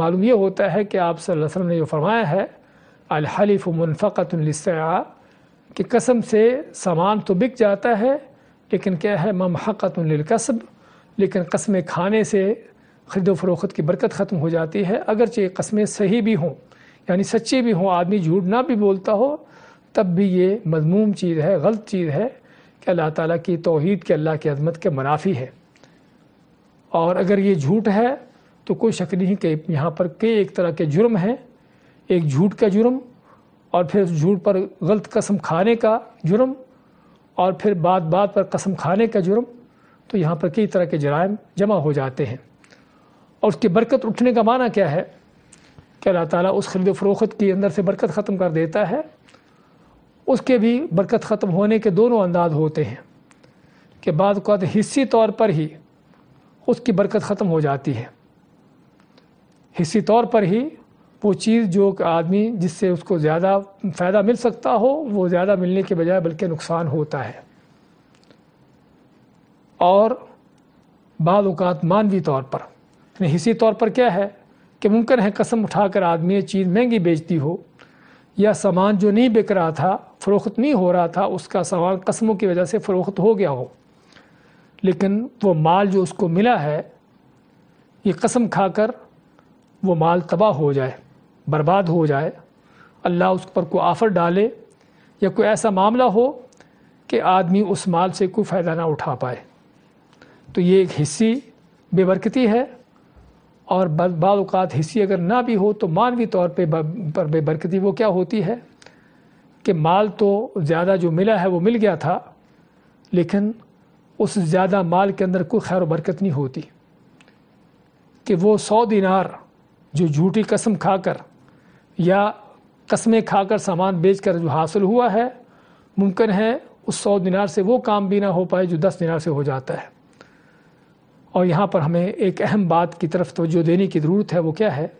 मालूम ये होता है कि आप सल्लल्लाहु अलैहि वसल्लम ने जो फरमाया है अलहलिफ़ मुनफ़तः कि कसम से सामान तो बिक जाता है लेकिन क्या है ममहक़तलकसब लेकिन कसमें खाने से खरीदो फरोख्त की बरकत ख़त्म हो जाती है अगरचे कसमें सही भी हों यानी सच्चे भी हों आदमी झूठ ना भी बोलता हो तब भी ये मजमूम चीज़ है गलत चीज़ है कि अल्लाह ताला की तोहद के अल्लाह की अजमत के मुनाफी है और अगर ये झूठ है तो कोई शक नहीं कि यहाँ पर कई एक तरह के जुर्म हैं एक झूठ का जुर्म और फिर झूठ पर गलत कसम खाने का जुर्म और फिर बात बात पर कसम खाने का जुर्म तो यहाँ पर कई तरह के जराइम जमा हो जाते हैं और उसकी बरकत उठने का माना क्या है कि अल्लाह ताला उस खरीद फरोख्त के अंदर से बरकत ख़त्म कर देता है उसके भी बरकत ख़त्म होने के दोनों अंदाज होते हैं कि बाद का हिस्सी तौर पर ही उसकी बरकत ख़त्म हो जाती है हिस्सी तौर पर ही वो चीज़ जो आदमी जिससे उसको ज़्यादा फ़ायदा मिल सकता हो वो ज़्यादा मिलने के बजाय बल्कि नुकसान होता है और बाद मानवी तौर पर हिस्सी तौर पर क्या है कि मुमकिन है कसम उठाकर आदमी ये चीज़ महंगी बेचती हो या सामान जो नहीं बिक रहा था फ़रोख्त नहीं हो रहा था उसका सामान कस्मों की वजह से फ़रोख्त हो गया हो लेकिन वो माल जो उसको मिला है ये कसम खाकर वो माल तबाह हो जाए बर्बाद हो जाए अल्लाह उस पर कोई आफ़र डाले या कोई ऐसा मामला हो कि आदमी उस माल से कोई फ़ायदा ना उठा पाए तो ये एक हिस्सी बेबरकती है और बात हिस्सी अगर ना भी हो तो मानवी तौर पे पर बेबरकती वो क्या होती है कि माल तो ज़्यादा जो मिला है वो मिल गया था लेकिन उस ज़्यादा माल के अंदर कोई खैर बरकत नहीं होती कि वो सौ दिनार जो झूठी कसम खाकर या कस्में खाकर सामान बेचकर जो हासिल हुआ है मुमकिन है उस सौ दिनार से वो काम भी ना हो पाए जो दस दिनार से हो जाता है और यहाँ पर हमें एक अहम बात की तरफ तोज्जो देने की ज़रूरत है वो क्या है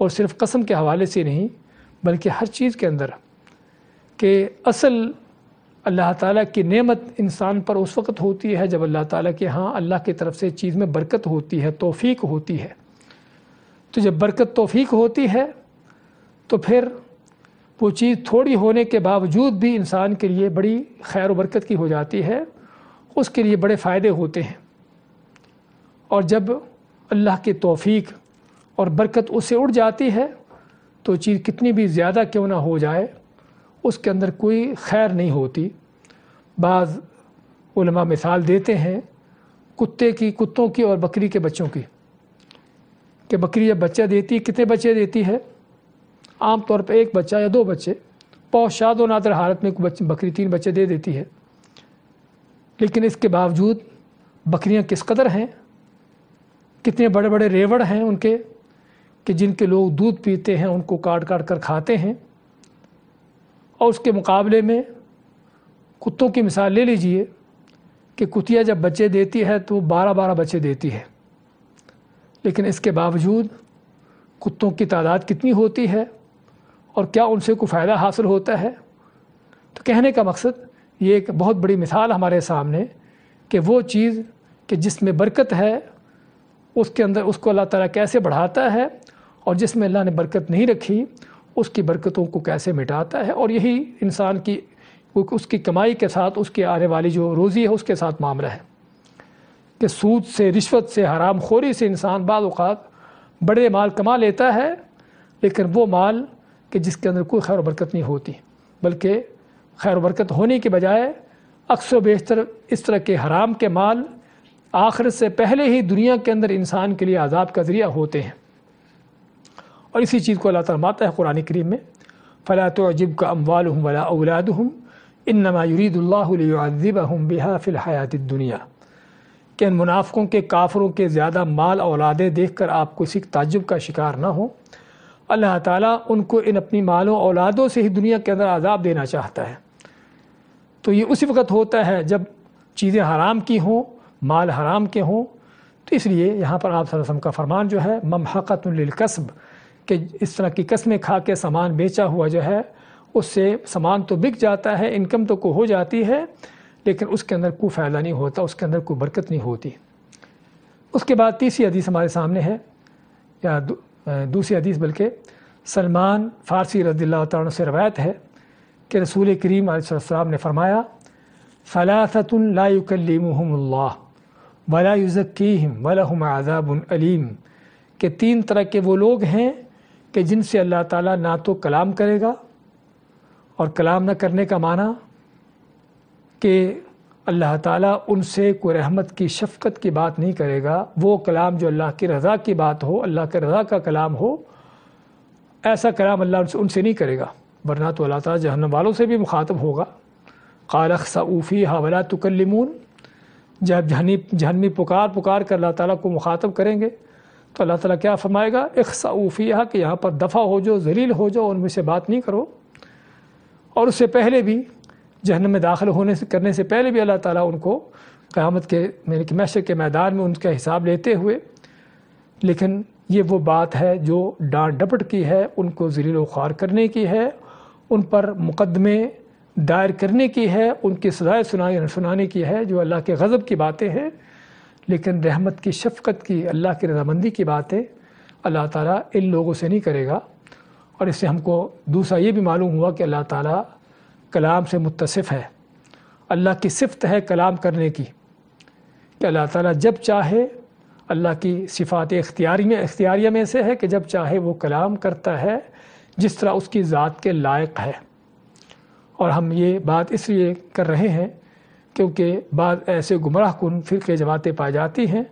और सिर्फ कसम के हवाले से नहीं बल्कि हर चीज़ के अंदर कि असल अल्लाह ताला की नेमत इंसान पर उस वक़्त होती है जब अल्लाह ताला के यहाँ अल्लाह की तरफ से चीज़ में बरकत होती है तोफ़ी होती है तो जब बरकत तोफ़ी होती है तो फिर वो चीज़ थोड़ी होने के बावजूद भी इंसान के लिए बड़ी खैर बरकत की हो जाती है उसके लिए बड़े फ़ायदे होते हैं और जब अल्लाह की तौफीक और बरकत उससे उड़ जाती है तो चीज़ कितनी भी ज़्यादा क्यों ना हो जाए उसके अंदर कोई खैर नहीं होती बाज़ उलमा मिसाल देते हैं कुत्ते की कुत्तों की और बकरी के बच्चों की कि बकरी जब बच्चा देती है कितने बच्चे देती है आम तौर पर एक बच्चा या दो बच्चे पौशाद और नादर हालत में बकरी तीन बच्चे दे देती है लेकिन इसके बावजूद बकरियां किस कदर हैं कितने बड़े बड़े रेवड़ हैं उनके कि जिनके लोग दूध पीते हैं उनको काट काट कर खाते हैं और उसके मुकाबले में कुत्तों की मिसाल ले लीजिए कि कुतिया जब बच्चे देती है तो बारह बारह बच्चे देती है लेकिन इसके बावजूद कुत्तों की तादाद कितनी होती है और क्या उनसे कोई फ़ायदा हासिल होता है तो कहने का मकसद ये एक बहुत बड़ी मिसाल हमारे सामने कि वो चीज़ कि जिसमें बरकत है उसके अंदर उसको अल्लाह ताला कैसे बढ़ाता है और जिसमें अल्लाह ने बरकत नहीं रखी उसकी बरकतों को कैसे मिटाता है और यही इंसान की उसकी कमाई के साथ उसकी आने वाली जो रोज़ी है उसके साथ मामला है कि सूद से रिश्वत से हराम खोरी से इंसान बाद बड़े माल कमा लेता है लेकिन वो माल कि जिसके अंदर कोई खैर बरकत नहीं होती बल्कि खैर बरकत होने के बजाय अक्सर बेशतर इस तरह के हराम के माल आखिर से पहले ही दुनिया के अंदर इंसान के लिए आज़ाब का ज़रिया होते हैं और इसी चीज़ को अल्लाह तरमाता है कुरान करीम में फ़ला तो अजब का अमवाल हम वला औलाद हम इन नमायुरीदुल्लाज़ब हम बिहा हयात दुनिया के इन मुनाफ़ों के काफ़रों के ज़्यादा माल औलादे देख कर आप किसी ताजुब का शिकार ना हो अल्लाह ताला उनको इन अपनी मालों औलादों से ही दुनिया के अंदर आज़ाब देना चाहता है तो ये उसी वक्त होता है जब चीज़ें हराम की हों माल हराम के हों तो इसलिए यहाँ पर आप वसम का फरमान जो है ममहक़तलकस्ब के इस तरह की कस्में खा के सामान बेचा हुआ जो है उससे सामान तो बिक जाता है इनकम तो को हो जाती है लेकिन उसके अंदर कोई फ़ायदा नहीं होता उसके अंदर कोई बरकत नहीं होती उसके बाद तीसरी हदीस हमारे सामने है या दू, दूसरी हदीस बल्कि सलमान फ़ारसी रदी तन से रवायत है कि रसूल करीम आसमाम ने फरमाया फ़लासतुल्लाकलीमहम्ला वला युज़क्कीम वला हम अलीम के तीन तरह के वो लोग हैं कि जिनसे अल्लाह ताला ना तो कलाम करेगा और कलाम न करने का माना कि अल्लाह ताला उनसे कोई रहमत की शफकत की बात नहीं करेगा वो कलाम जो अल्लाह की रज़ा की बात हो अल्लाह के रज़ा का कलाम हो ऐसा कलाम अल्लाह उनसे उनसे नहीं करेगा वरना तो अल्लाह ताला जहन्नम वालों से भी मुखातब होगा कालख सऊफ़ी हवला तुकलमून जब जहनी जहनी पुकार पुकार कर अल्लाह ताला को मुखातब करेंगे तो अल्लाह ताला क्या फरमाएगा इखसाऊफ़िया कि यहाँ पर दफ़ा हो जाओ जलील हो जाओ उनमें से बात नहीं करो और उससे पहले भी जहन में दाखिल होने से करने से पहले भी अल्लाह ताला उनको क़्यामत के मेरे कि मैशर के मैदान में उनका हिसाब लेते हुए लेकिन ये वो बात है जो डांट डपट की है उनको जलील ख़ार करने की है उन पर मुकदमे दायर करने की है उनकी सजाए सुनाए सुनाने की है जो अल्लाह के गज़ब की बातें हैं लेकिन रहमत की शफकत की अल्लाह की रजामंदी की बातें अल्लाह ताला इन लोगों से नहीं करेगा और इससे हमको दूसरा ये भी मालूम हुआ कि अल्लाह ताला कलाम से मुतसफ़ है अल्लाह की सिफत है कलाम करने की कि अल्लाह ताला जब चाहे अल्लाह की सिफात इख्तियारी में इख्तियारिया में से है कि जब चाहे वो कलाम करता है जिस तरह उसकी ज़ात के लायक है और हम ये बात इसलिए कर रहे हैं क्योंकि बाद ऐसे गुमराह कन फिर जमातें पाई जाती हैं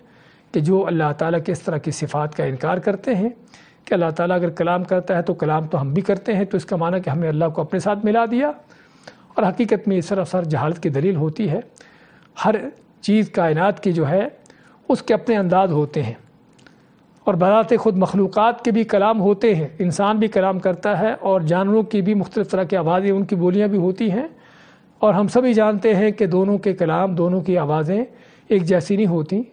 कि जो अल्लाह ताला के इस तरह की सिफ़ात का इनकार करते हैं कि अल्लाह ताला अगर कलाम करता है तो कलाम तो हम भी करते हैं तो इसका माना कि हमने अल्लाह को अपने साथ मिला दिया और हकीकत में सरासर जहालत की दलील होती है हर चीज़ कायनात की जो है उसके अपने अंदाज होते हैं और बदात खुद मखलूक़ात के भी कलाम होते हैं इंसान भी कलाम करता है और जानवरों की भी मुख्तलिफ़ तरह की आवाज़ें उनकी बोलियाँ भी होती हैं और हम सभी जानते हैं कि दोनों के कलाम दोनों की आवाज़ें एक जैसी नहीं होती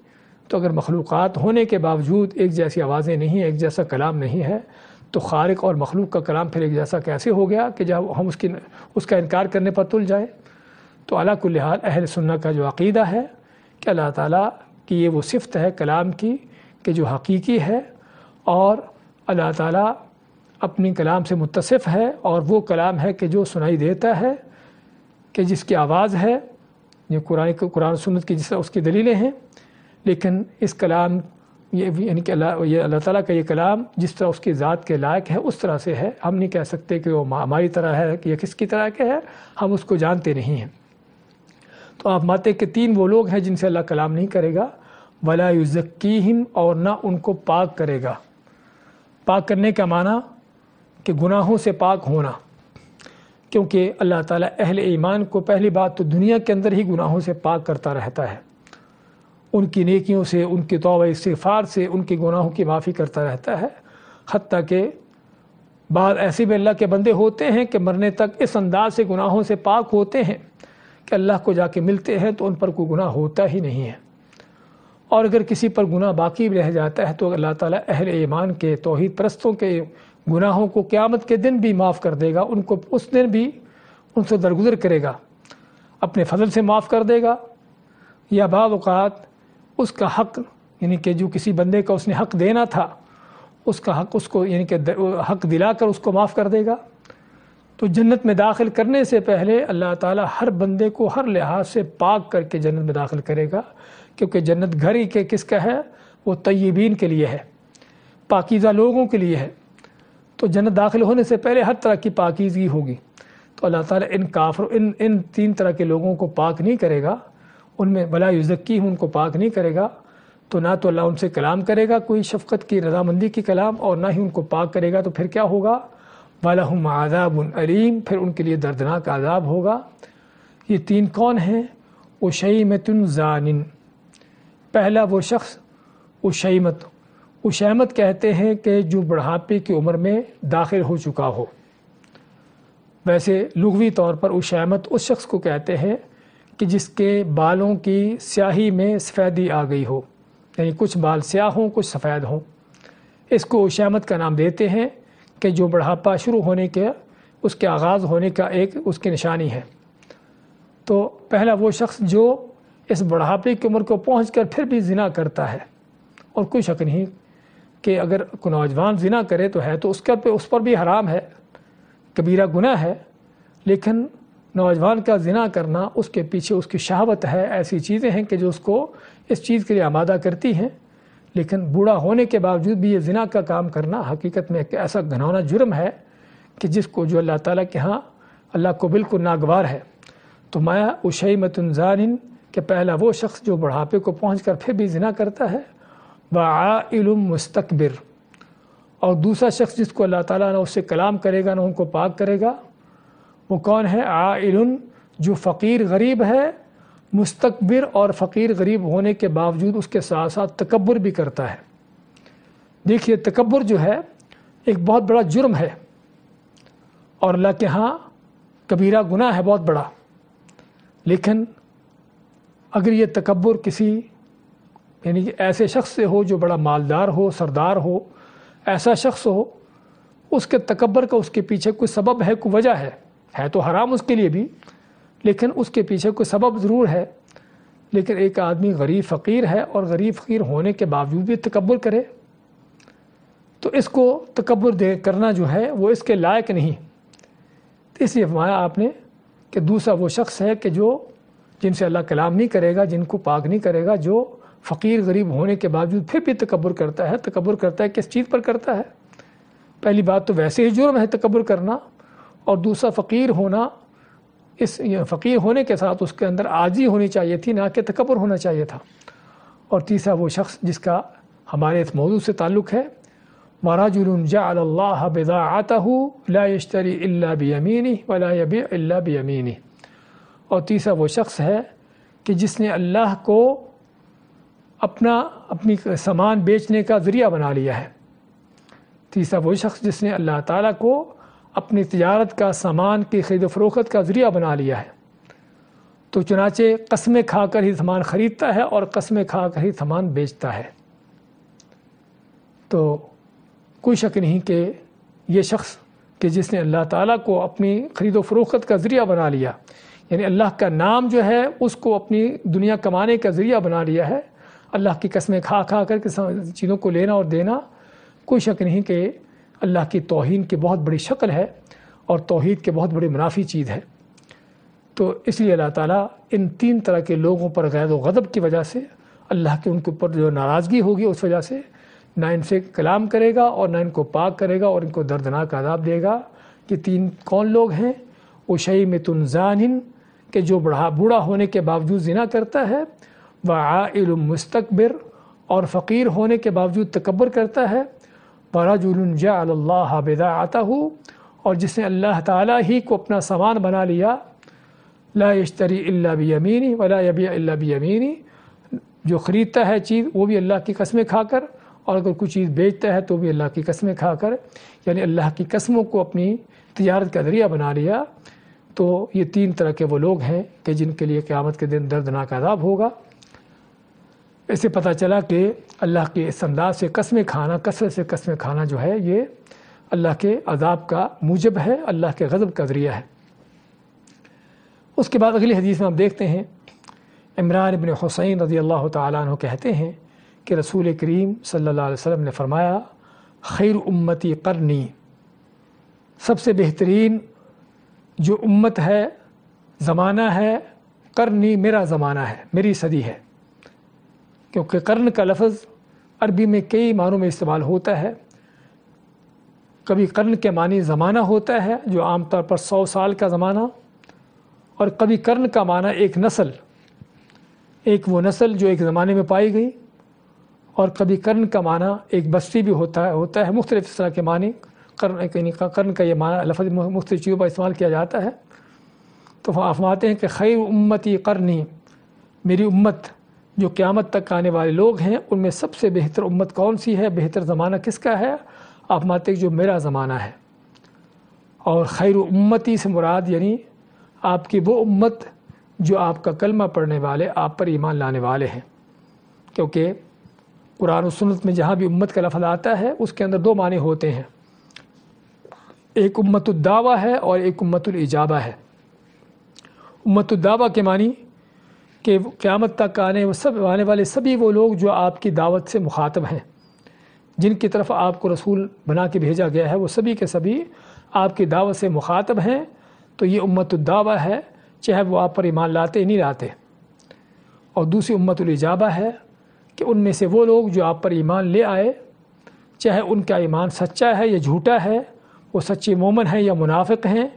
तो अगर मखलूक़ होने के बावजूद एक जैसी आवाज़ें नहीं हैं एक जैसा कलाम नहीं है तो खारक और मखलूक का कलाम फिर एक जैसा कैसे हो गया कि जब हम उसकी उसका इनकार करने पर तुल जाए तो अला कुल्हाल अहल सुन्ना का जो अकीदा है कि अल्लाह ताली की ये वो सिफत है कलाम की कि जो हकीकी है और अल्लाह ताला अपने कलाम से मुतसफ़ है और वो कलाम है कि जो सुनाई देता है कि जिसकी आवाज़ है जो कुरान कुरान सुन्नत की जिस उसकी दलीलें हैं लेकिन इस कलाम ये यानी कि अल्लाह ये अल्लाह ताला का ये कलाम जिस तरह उसकी ज़ात के लायक है उस तरह से है हम नहीं कह सकते कि वो हमारी तरह है कि यह किसकी तरह के है हम उसको जानते नहीं हैं तो आप माते के तीन वो लोग हैं जिनसे अल्लाह कलाम नहीं करेगा वला युजक्कीम और ना उनको पाक करेगा पाक करने का माना कि गुनाहों से पाक होना क्योंकि अल्लाह ताला अहल ईमान को पहली बात तो दुनिया के अंदर ही गुनाहों से पाक करता रहता है उनकी नेकियों से उनके तोबा इस्तफ़ार से उनके गुनाहों की माफ़ी करता रहता है हती के बाद ऐसे भी अल्लाह के बंदे होते हैं कि मरने तक इस अंदाज से गुनाहों से पाक होते हैं कि अल्लाह को जाके मिलते हैं तो उन पर कोई गुनाह होता ही नहीं है और अगर किसी पर गुनाह बाकी रह जाता है तो अल्लाह ताला अहल ईमान के तोहद परस्तों के गुनाहों को क़्यामत के दिन भी माफ़ कर देगा उनको उस दिन भी उनसे दरगुजर करेगा अपने फजल से माफ़ कर देगा या बात उसका हक यानी कि जो किसी बंदे का उसने हक देना था उसका हक उसको यानी कि हक दिलाकर उसको माफ़ कर देगा तो जन्नत में दाखिल करने से पहले अल्लाह ताला हर बंदे को हर लिहाज से पाक करके जन्नत में दाखिल करेगा क्योंकि जन्नत घर ही के किसका है वो तयबीन के लिए है पाकिज़ा लोगों के लिए है तो जन्नत दाखिल होने से पहले हर तरह की पाकिजगी होगी तो अल्लाह ताला इन काफर इन इन तीन तरह के लोगों को पाक नहीं करेगा उनमें भला युजक्की उनको पाक नहीं करेगा तो ना तो अल्लाह उनसे कलाम करेगा कोई शफकत की रजामंदी की कलाम और ना ही उनको पाक करेगा तो फिर क्या होगा वाला आदाब अलीम फिर उनके लिए दर्दनाक आज़ाब होगा ये तीन कौन हैं वो शई में तुन जानिन पहला वो शख्स उशैमत उशैमत कहते हैं कि जो बुढ़ापे की उम्र में दाखिल हो चुका हो वैसे लघवी तौर पर उशैमत उस शख्स को कहते हैं कि जिसके बालों की स्याही में सफ़ेदी आ गई हो यानी कुछ बाल स्याह हों कुछ सफ़ेद हों इसको उशैमत का नाम देते हैं कि जो बढ़ापा शुरू होने के उसके आगाज़ होने का एक उसकी निशानी है तो पहला वो शख्स जो इस बुढ़ापे की उम्र को पहुँच कर फिर भी जिना करता है और कोई शक नहीं कि अगर कोई नौजवान जिना करे तो है तो उसके पे उस पर भी हराम है कबीरा गुना है लेकिन नौजवान का जिना करना उसके पीछे उसकी शहावत है ऐसी चीज़ें हैं कि जो उसको इस चीज़ के लिए आमादा करती हैं लेकिन बूढ़ा होने के बावजूद भी ये जिना का काम करना हकीकत में एक ऐसा घनौना जुर्म है कि जिसको जो अल्लाह ताला के यहाँ अल्लाह को बिल्कुल नागवार है तो माया उशई मतुनजानिन कि पहला वो शख्स जो बढ़ापे को पहुँच कर फिर भी जना करता है वाइलम मुस्तकबिर और दूसरा शख्स जिसको अल्लाह ताला ना उससे कलाम करेगा ना उनको पाक करेगा वो कौन है आइल जो फ़कीर गरीब है मुस्तकबिर और फ़कीर गरीब होने के बावजूद उसके साथ साथ तकबर भी करता है देखिए तकबर जो है एक बहुत बड़ा जुर्म है और अल्लाह के यहाँ कबीरा गुनाह है बहुत बड़ा लेकिन अगर ये तकबर किसी यानी कि ऐसे शख्स से हो जो बड़ा मालदार हो सरदार हो ऐसा शख्स हो उसके तकबर का उसके पीछे कोई सबब है कोई वजह है है तो हराम उसके लिए भी लेकिन उसके पीछे कोई सबब ज़रूर है लेकिन एक आदमी गरीब फ़कीर है और गरीब फ़कीर होने के बावजूद भी तकबर करे तो इसको तकबर दे करना जो है वो इसके लायक नहीं तो इसलिए माया आपने कि दूसरा वो शख्स है कि जो जिनसे अल्लाह कलाम नहीं करेगा जिनको पाक नहीं करेगा जो फ़कीर गरीब होने के बावजूद फिर भी तकबर करता है तकबर करता है किस चीज़ पर करता है पहली बात तो वैसे ही जुर्म है तकबर करना और दूसरा फ़कीर होना इस फ़कीर होने के साथ उसके अंदर आजी होनी चाहिए थी ना कि तकबर होना चाहिए था और तीसरा वो शख्स जिसका हमारे इस मौजू से ताल्लुक़ है महाराज मराजुलजा बेज़ाता आता हूँ अल्ला बमीनी वला बमीनी और तीसरा वो शख्स है कि जिसने अल्लाह को अपना अपनी सामान बेचने का ज़रिया बना लिया है तीसरा वो शख्स जिसने अल्लाह ताला को अपनी तजारत का सामान की खरीद फरोख्त का ज़रिया बना लिया है तो चुनाचे कस्में खाकर ही सामान ख़रीदता है और कस्में खाकर ही सामान बेचता है तो कोई शक नहीं कि ये शख्स कि जिसने अल्लाह ताला को अपनी ख़रीद फरोख्त का ज़रिया बना लिया यानी अल्लाह का नाम जो है उसको अपनी दुनिया कमाने का ज़रिया बना लिया है अल्लाह की कस्में खा खा कर के चीज़ों को लेना और देना कोई शक नहीं कि अल्लाह की तोहन की बहुत बड़ी शक्ल है और तोहद के बहुत बड़ी मुनाफी चीज़ है तो इसलिए अल्लाह ताली इन तीन तरह के लोगों पर गैर वदब की वजह से अल्लाह के उनके ऊपर जो नाराज़गी होगी उस वजह से ना इनसे कलाम करेगा और ना इनको पाक करेगा और इनको दर्दनाक आदाब देगा कि तीन कौन लोग हैं उशई में तुनजानिन कि जो बढ़ा बूढ़ा होने के बावजूद जिना करता है व आयल मुस्तकबर और फ़कीर होने के बावजूद तकबर करता है बराजुलजा अल्लाह आता हूँ और जिसने अल्लाह ताला ही को अपना सामान बना लिया ला यशतरी भी अमीनी वला यबी अल्ला अमीनी जो ख़रीदता है चीज़ वो भी अल्लाह की कस्में खाकर और अगर कोई चीज़ बेचता है तो भी अल्लाह की कस्में खाकर यानी अल्लाह की कस्मों को अपनी तजारत का ज़रिया बना लिया तो ये तीन तरह के वो लोग हैं कि जिनके लिए क़्यामत के दिन दर्दनाक आदाब होगा इसे पता चला कि अल्लाह के इस अंदाज से कस्में खाना कसर से कस्में खाना जो है ये अल्लाह के अदाब का मूजब है अल्लाह के गज़ब का ज़रिया है उसके बाद अगली हदीस में हम देखते हैं इमरान इबन हुसैन रजी अल्लाह तु कहते हैं कि रसूल करीम सल्ला वम ने फरमाया खैर उम्मती करनी सबसे बेहतरीन जो उम्मत है ज़माना है करनी मेरा ज़माना है मेरी सदी है क्योंकि कर्न का लफ्ज़ अरबी में कई मानों में इस्तेमाल होता है कभी कर्न के मानी ज़माना होता है जो आम तौर पर सौ साल का ज़माना और कभी कर्न का माना एक नस्ल एक वो नस्ल जो एक ज़माने में पाई गई और कभी कर्न का माना एक बस्ती भी होता है होता है मुख्तलिफ़ इस तरह के मानी कर्न कर्न का ये माना लफ मुख्त चीज़ों पर इस्तेमाल किया जाता है तो वहाँ फरमाते हैं कि खैर उम्मती करनी मेरी उम्मत जो क़्यामत तक आने वाले लोग हैं उनमें सबसे बेहतर उम्मत कौन सी है बेहतर ज़माना किसका है आप माते जो मेरा ज़माना है और खैर उम्मती से मुराद यानी आपकी वो उम्मत जो आपका कलमा पढ़ने वाले आप पर ईमान लाने वाले हैं क्योंकि कुरान और में जहाँ भी उम्मत का लफज आता है उसके अंदर दो माने होते हैं एक उम्मत दावा है और एक इजाबा है उम्मत दावा के मानी कि क़्यामत तक आने वो सब आने वाले सभी वो लोग जो आपकी दावत से मुखातब हैं जिनकी तरफ आपको रसूल बना के भेजा गया है वो सभी के सभी आपकी दावत से मुखातब हैं तो ये उम्मत दावा है चाहे वो आप पर ईमान लाते नहीं लाते और दूसरी इजाबा है कि उनमें से वो लोग जो आप पर ईमान ले आए चाहे उनका ईमान सच्चा है या झूठा है वो सच्चे मोमन हैं या मुनाफिक हैं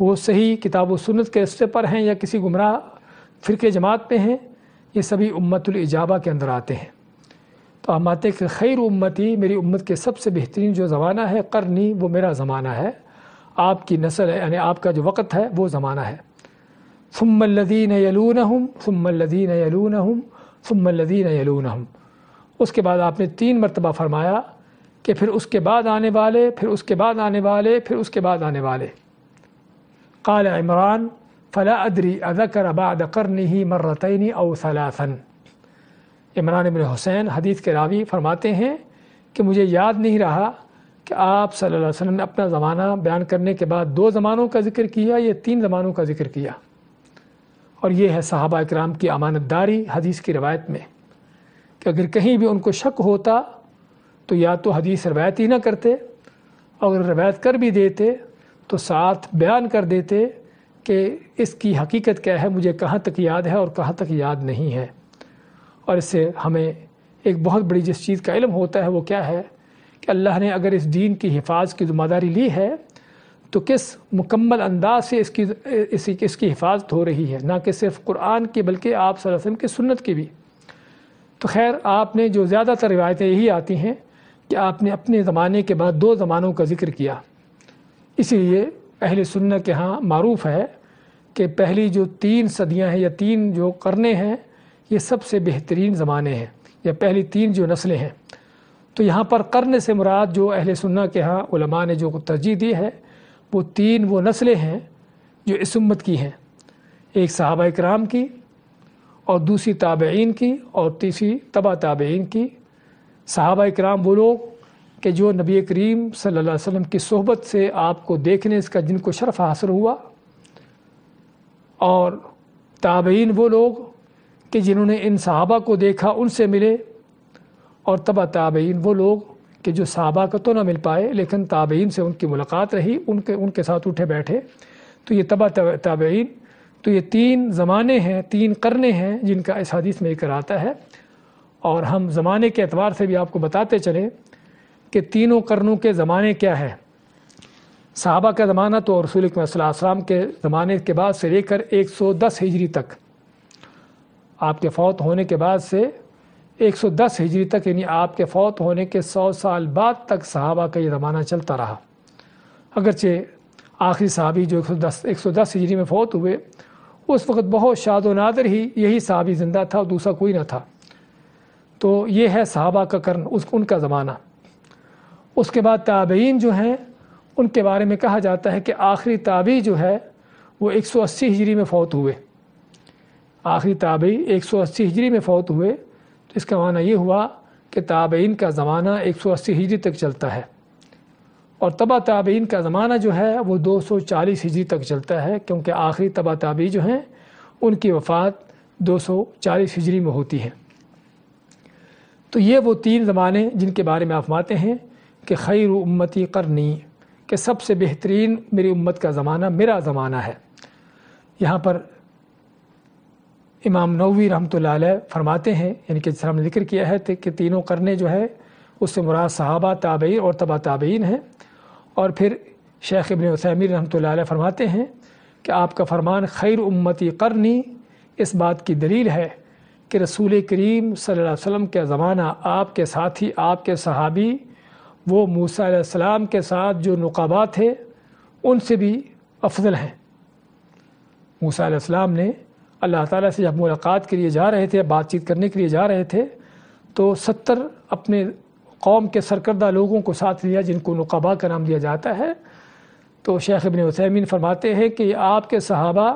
वो सही किताब सुनत के रस्ते पर हैं या किसी गुमराह फिर जमात पर हैं ये सभी उम्मतुल इजाबा के अंदर आते हैं तो हम आते कि खैर उम्मती मेरी उम्मत के सबसे बेहतरीन जो ज़माना है करनी वो मेरा ज़माना है आपकी नस्ल है यानी आपका जो वक़्त है वो ज़माना है फ़ुम्मल्लदीन यलून हम फ़ुम्मल्लदीन यलून हम फ़ुम्मल्लदीन यलून हम उसके बाद आपने तीन मरतबा फरमाया कि फिर उसके बाद आने वाले फिर उसके बाद आने वाले फिर उसके बाद आने वाले काल इमरान फ़ला अदरी अदकर बाद करनी ही मर्रतनी और सलासन इमरान इबन हुसैन हदीस के रावी फरमाते हैं कि मुझे याद नहीं रहा कि आप सल्लल्लाहु अलैहि वसल्लम ने अपना ज़माना बयान करने के बाद दो ज़मानों का जिक्र किया या तीन ज़मानों का जिक्र किया और ये है सहाबा कराम की अमानतदारी हदीस की रवायत में कि अगर कहीं भी उनको शक होता तो या तो हदीस रवायत ही ना करते अगर रवायत कर भी देते तो साथ बयान कर देते कि इसकी हकीकत क्या है मुझे कहाँ तक याद है और कहाँ तक याद नहीं है और इससे हमें एक बहुत बड़ी जिस चीज़ का इलम होता है वो क्या है कि अल्लाह ने अगर इस दीन की हिफाज की जिम्मेदारी ली है तो किस मुकम्मल अंदाज से इसकी इसी इसकी हिफाजत हो रही है ना कि सिर्फ कुरान की बल्कि आप वसल्लम की सुन्नत की भी तो खैर आपने जो ज़्यादातर रिवायतें यही आती हैं कि आपने अपने ज़माने के बाद दो ज़मानों का जिक्र किया इसीलिए अहल सुन्न के यहाँ मरूफ है कि पहली जो तीन सदियाँ हैं या तीन जो करने हैं ये सबसे बेहतरीन ज़माने हैं या पहली तीन जो नस्लें हैं तो यहाँ पर करने से मुराद जो अहल सुन्ना के यहाँ उलमा ने जो तरजीह दी है वो तीन वो नस्लें हैं जो इस उम्मत की हैं एक सहाबा कराम की और दूसरी ताबेन की और तीसरी तबा ताबेन की साहबा कराम वो लोग कि जो नबी करीम सल्ला वसम की सहबत से आपको देखने इसका जिनको शरफ हासिल हुआ और ताबीन वो लोग कि जिन्होंने इन साहबा को देखा उनसे मिले और तबा ताबीन वो लोग कि जो साहबा को तो ना मिल पाए लेकिन ताबीन से उनकी मुलाकात रही उनके उनके साथ उठे बैठे तो ये तबा ताबीन तो ये तीन ज़माने हैं तीन करने हैं जिनका इस हदीस में एक आता है और हम ज़माने के अतबार से भी आपको बताते चले कि तीनों करनों के ज़माने क्या है साहबा का ज़माना तो रसूल सलाम के ज़माने के बाद से लेकर 110 हिजरी तक आपके फौत होने के बाद से 110 हिजरी तक यानी आपके फौत होने के 100 साल बाद तक साहबा का ये ज़माना चलता रहा अगरचे आखिरी साहबी जो 110 दस हिजरी में फौत हुए उस वक़्त बहुत शाद नादर ही यही साहबी ज़िंदा था और दूसरा कोई ना था तो ये है सहाबा का कर्न उस उनका ज़माना उसके बाद ताबीन जो हैं उनके बारे में कहा जाता है कि आखिरी ताबी जो है वो 180 हिजरी में फौत हुए आखिरी ताबी 180 हिजरी में फौत हुए तो इसका माना ये हुआ कि ताबीन का ज़माना 180 हिजरी तक चलता है और तबा ताबीन का ज़माना जो है वो 240 हिजरी तक चलता है क्योंकि आखिरी तबा ताबी जो हैं उनकी वफ़ात दो चालीस हिजरी में होती है तो ये वो तीन ज़माने जिनके बारे में आप फरमाते हैं कि खैर उम्मती करनी कि सबसे बेहतरीन मेरी उम्मत का ज़माना मेरा ज़माना है यहाँ पर इमाम नवी रहमत फरमाते हैं यानी कि जिसमें जिक्र किया है कि तीनों करने जो है उससे मुराद साहबा ताबीर और तबा ताबीन हैं और फिर शेख इबन उसमीर रहमत फरमाते हैं कि आपका फरमान खैर उम्मती करनी इस बात की दलील है कि रसूल करीम सल्लल्लाहु अलैहि वसल्लम का ज़माना आपके साथी आपके सहाबी वो मूसा सलाम के साथ जो नकाबा थे उनसे भी अफजल हैं मूसा सलाम ने अल्लाह ताला से जब मुलाकात के लिए जा रहे थे बातचीत करने के लिए जा रहे थे तो सत्तर अपने कौम के सरकर्दा लोगों को साथ लिया जिनको नकाबा का नाम दिया जाता है तो शेख अबिन वसैमिन फरमाते हैं कि आपके सहाबा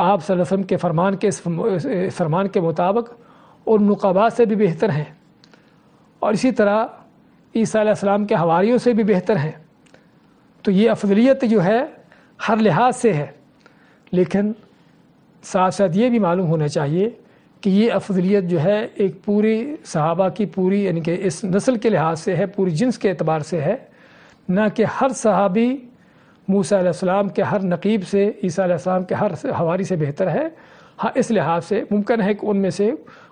आप वसम के फरमान के फरमान के मुताबिक और नकबा से भी बेहतर हैं और इसी तरह ईसीम के हवारीयों से भी बेहतर हैं तो ये अफजलियत जो है हर लिहाज से है लेकिन साथ साथ ये भी मालूम होना चाहिए कि ये अफजलियत जो है एक पूरी सहाबा की पूरी यानी कि इस नस्ल के लिहाज से है पूरी जिन्स के अतबार से है ना कि हर सहाबी मूसा सलाम के हर नकीब से ईसा के हर हवारी से बेहतर है हाँ इस लिहाज से मुमकिन है कि उनमें से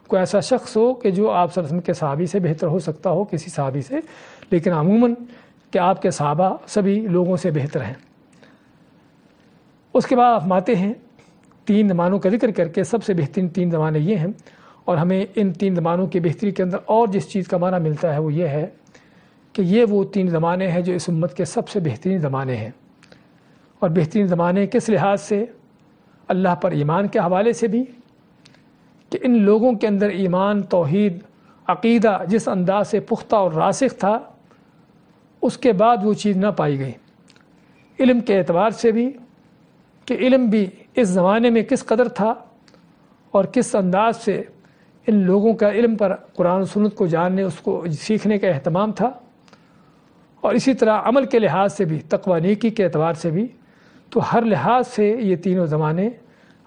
कोई ऐसा शख्स हो कि जो आप सरसम के सहाबी से बेहतर हो सकता हो किसी सहाबी से लेकिन अमूमन के आपके सहाबा सभी लोगों से बेहतर हैं उसके बाद आप माते हैं तीन जमानों का जिक्र करके सबसे बेहतरीन तीन जमाने ये हैं और हमें इन तीन जमानों की बेहतरी के अंदर और जिस चीज़ का माना मिलता है वो ये है कि ये वो तीन ज़माने हैं जो इस उम्मत के सबसे बेहतरीन ज़माने हैं और बेहतरीन ज़माने किस लिहाज से अल्लाह पर ईमान के हवाले से भी कि इन लोगों के अंदर ईमान तोहद अकीदा जिस अंदाज से पुख्ता और रासिक था उसके बाद वो चीज़ ना पाई गई इल्म के एतबार से भी कि इल्म भी इस ज़माने में किस कदर था और किस अंदाज से इन लोगों का इल्म पर कुरान सुनत को जानने उसको सीखने का अहतमाम था और इसी तरह अमल के लिहाज से भी तकवानीकी नेकी के एतबार से भी तो हर लिहाज से ये तीनों ज़माने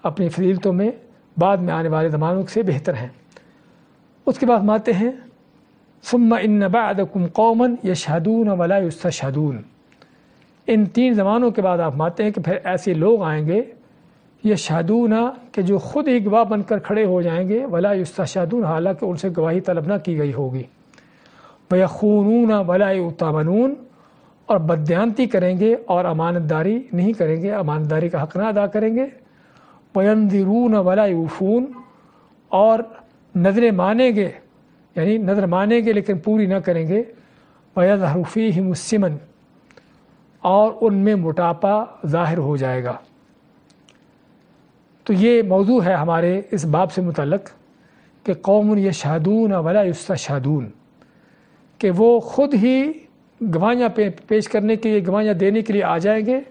अपनी फजीलतों में बाद में आने वाले ज़मानों से बेहतर हैं उसके बाद माते हैं सुम्मा इन नबादकुम कौमन या शहदून वला शहदून इन तीन ज़मानों के बाद आप मानते हैं कि फिर ऐसे लोग आएंगे ये शादूना के जो खुद ही गवाह बनकर खड़े हो जाएंगे वला शहदून हालांकि उनसे गवाही तलब ना की गई होगी वह खून वला उतामनून और बदयांती करेंगे और अमानतदारी नहीं करेंगे अमानतदारी का हक ना अदा करेंगे पयंदिरून वाला यूफून और नजरें मानेंगे यानी नज़र मानेंगे लेकिन पूरी ना करेंगे वयद हरूफी ही मुसमन और उनमें मोटापा ज़ाहिर हो जाएगा तो ये मौजू है हमारे इस बाब से मुतलक कि कौम यह शहदून वला युस्ता शहदून कि वो ख़ुद ही गवाहियाँ पे, पेश करने के लिए गवाहियाँ देने के लिए आ जाएंगे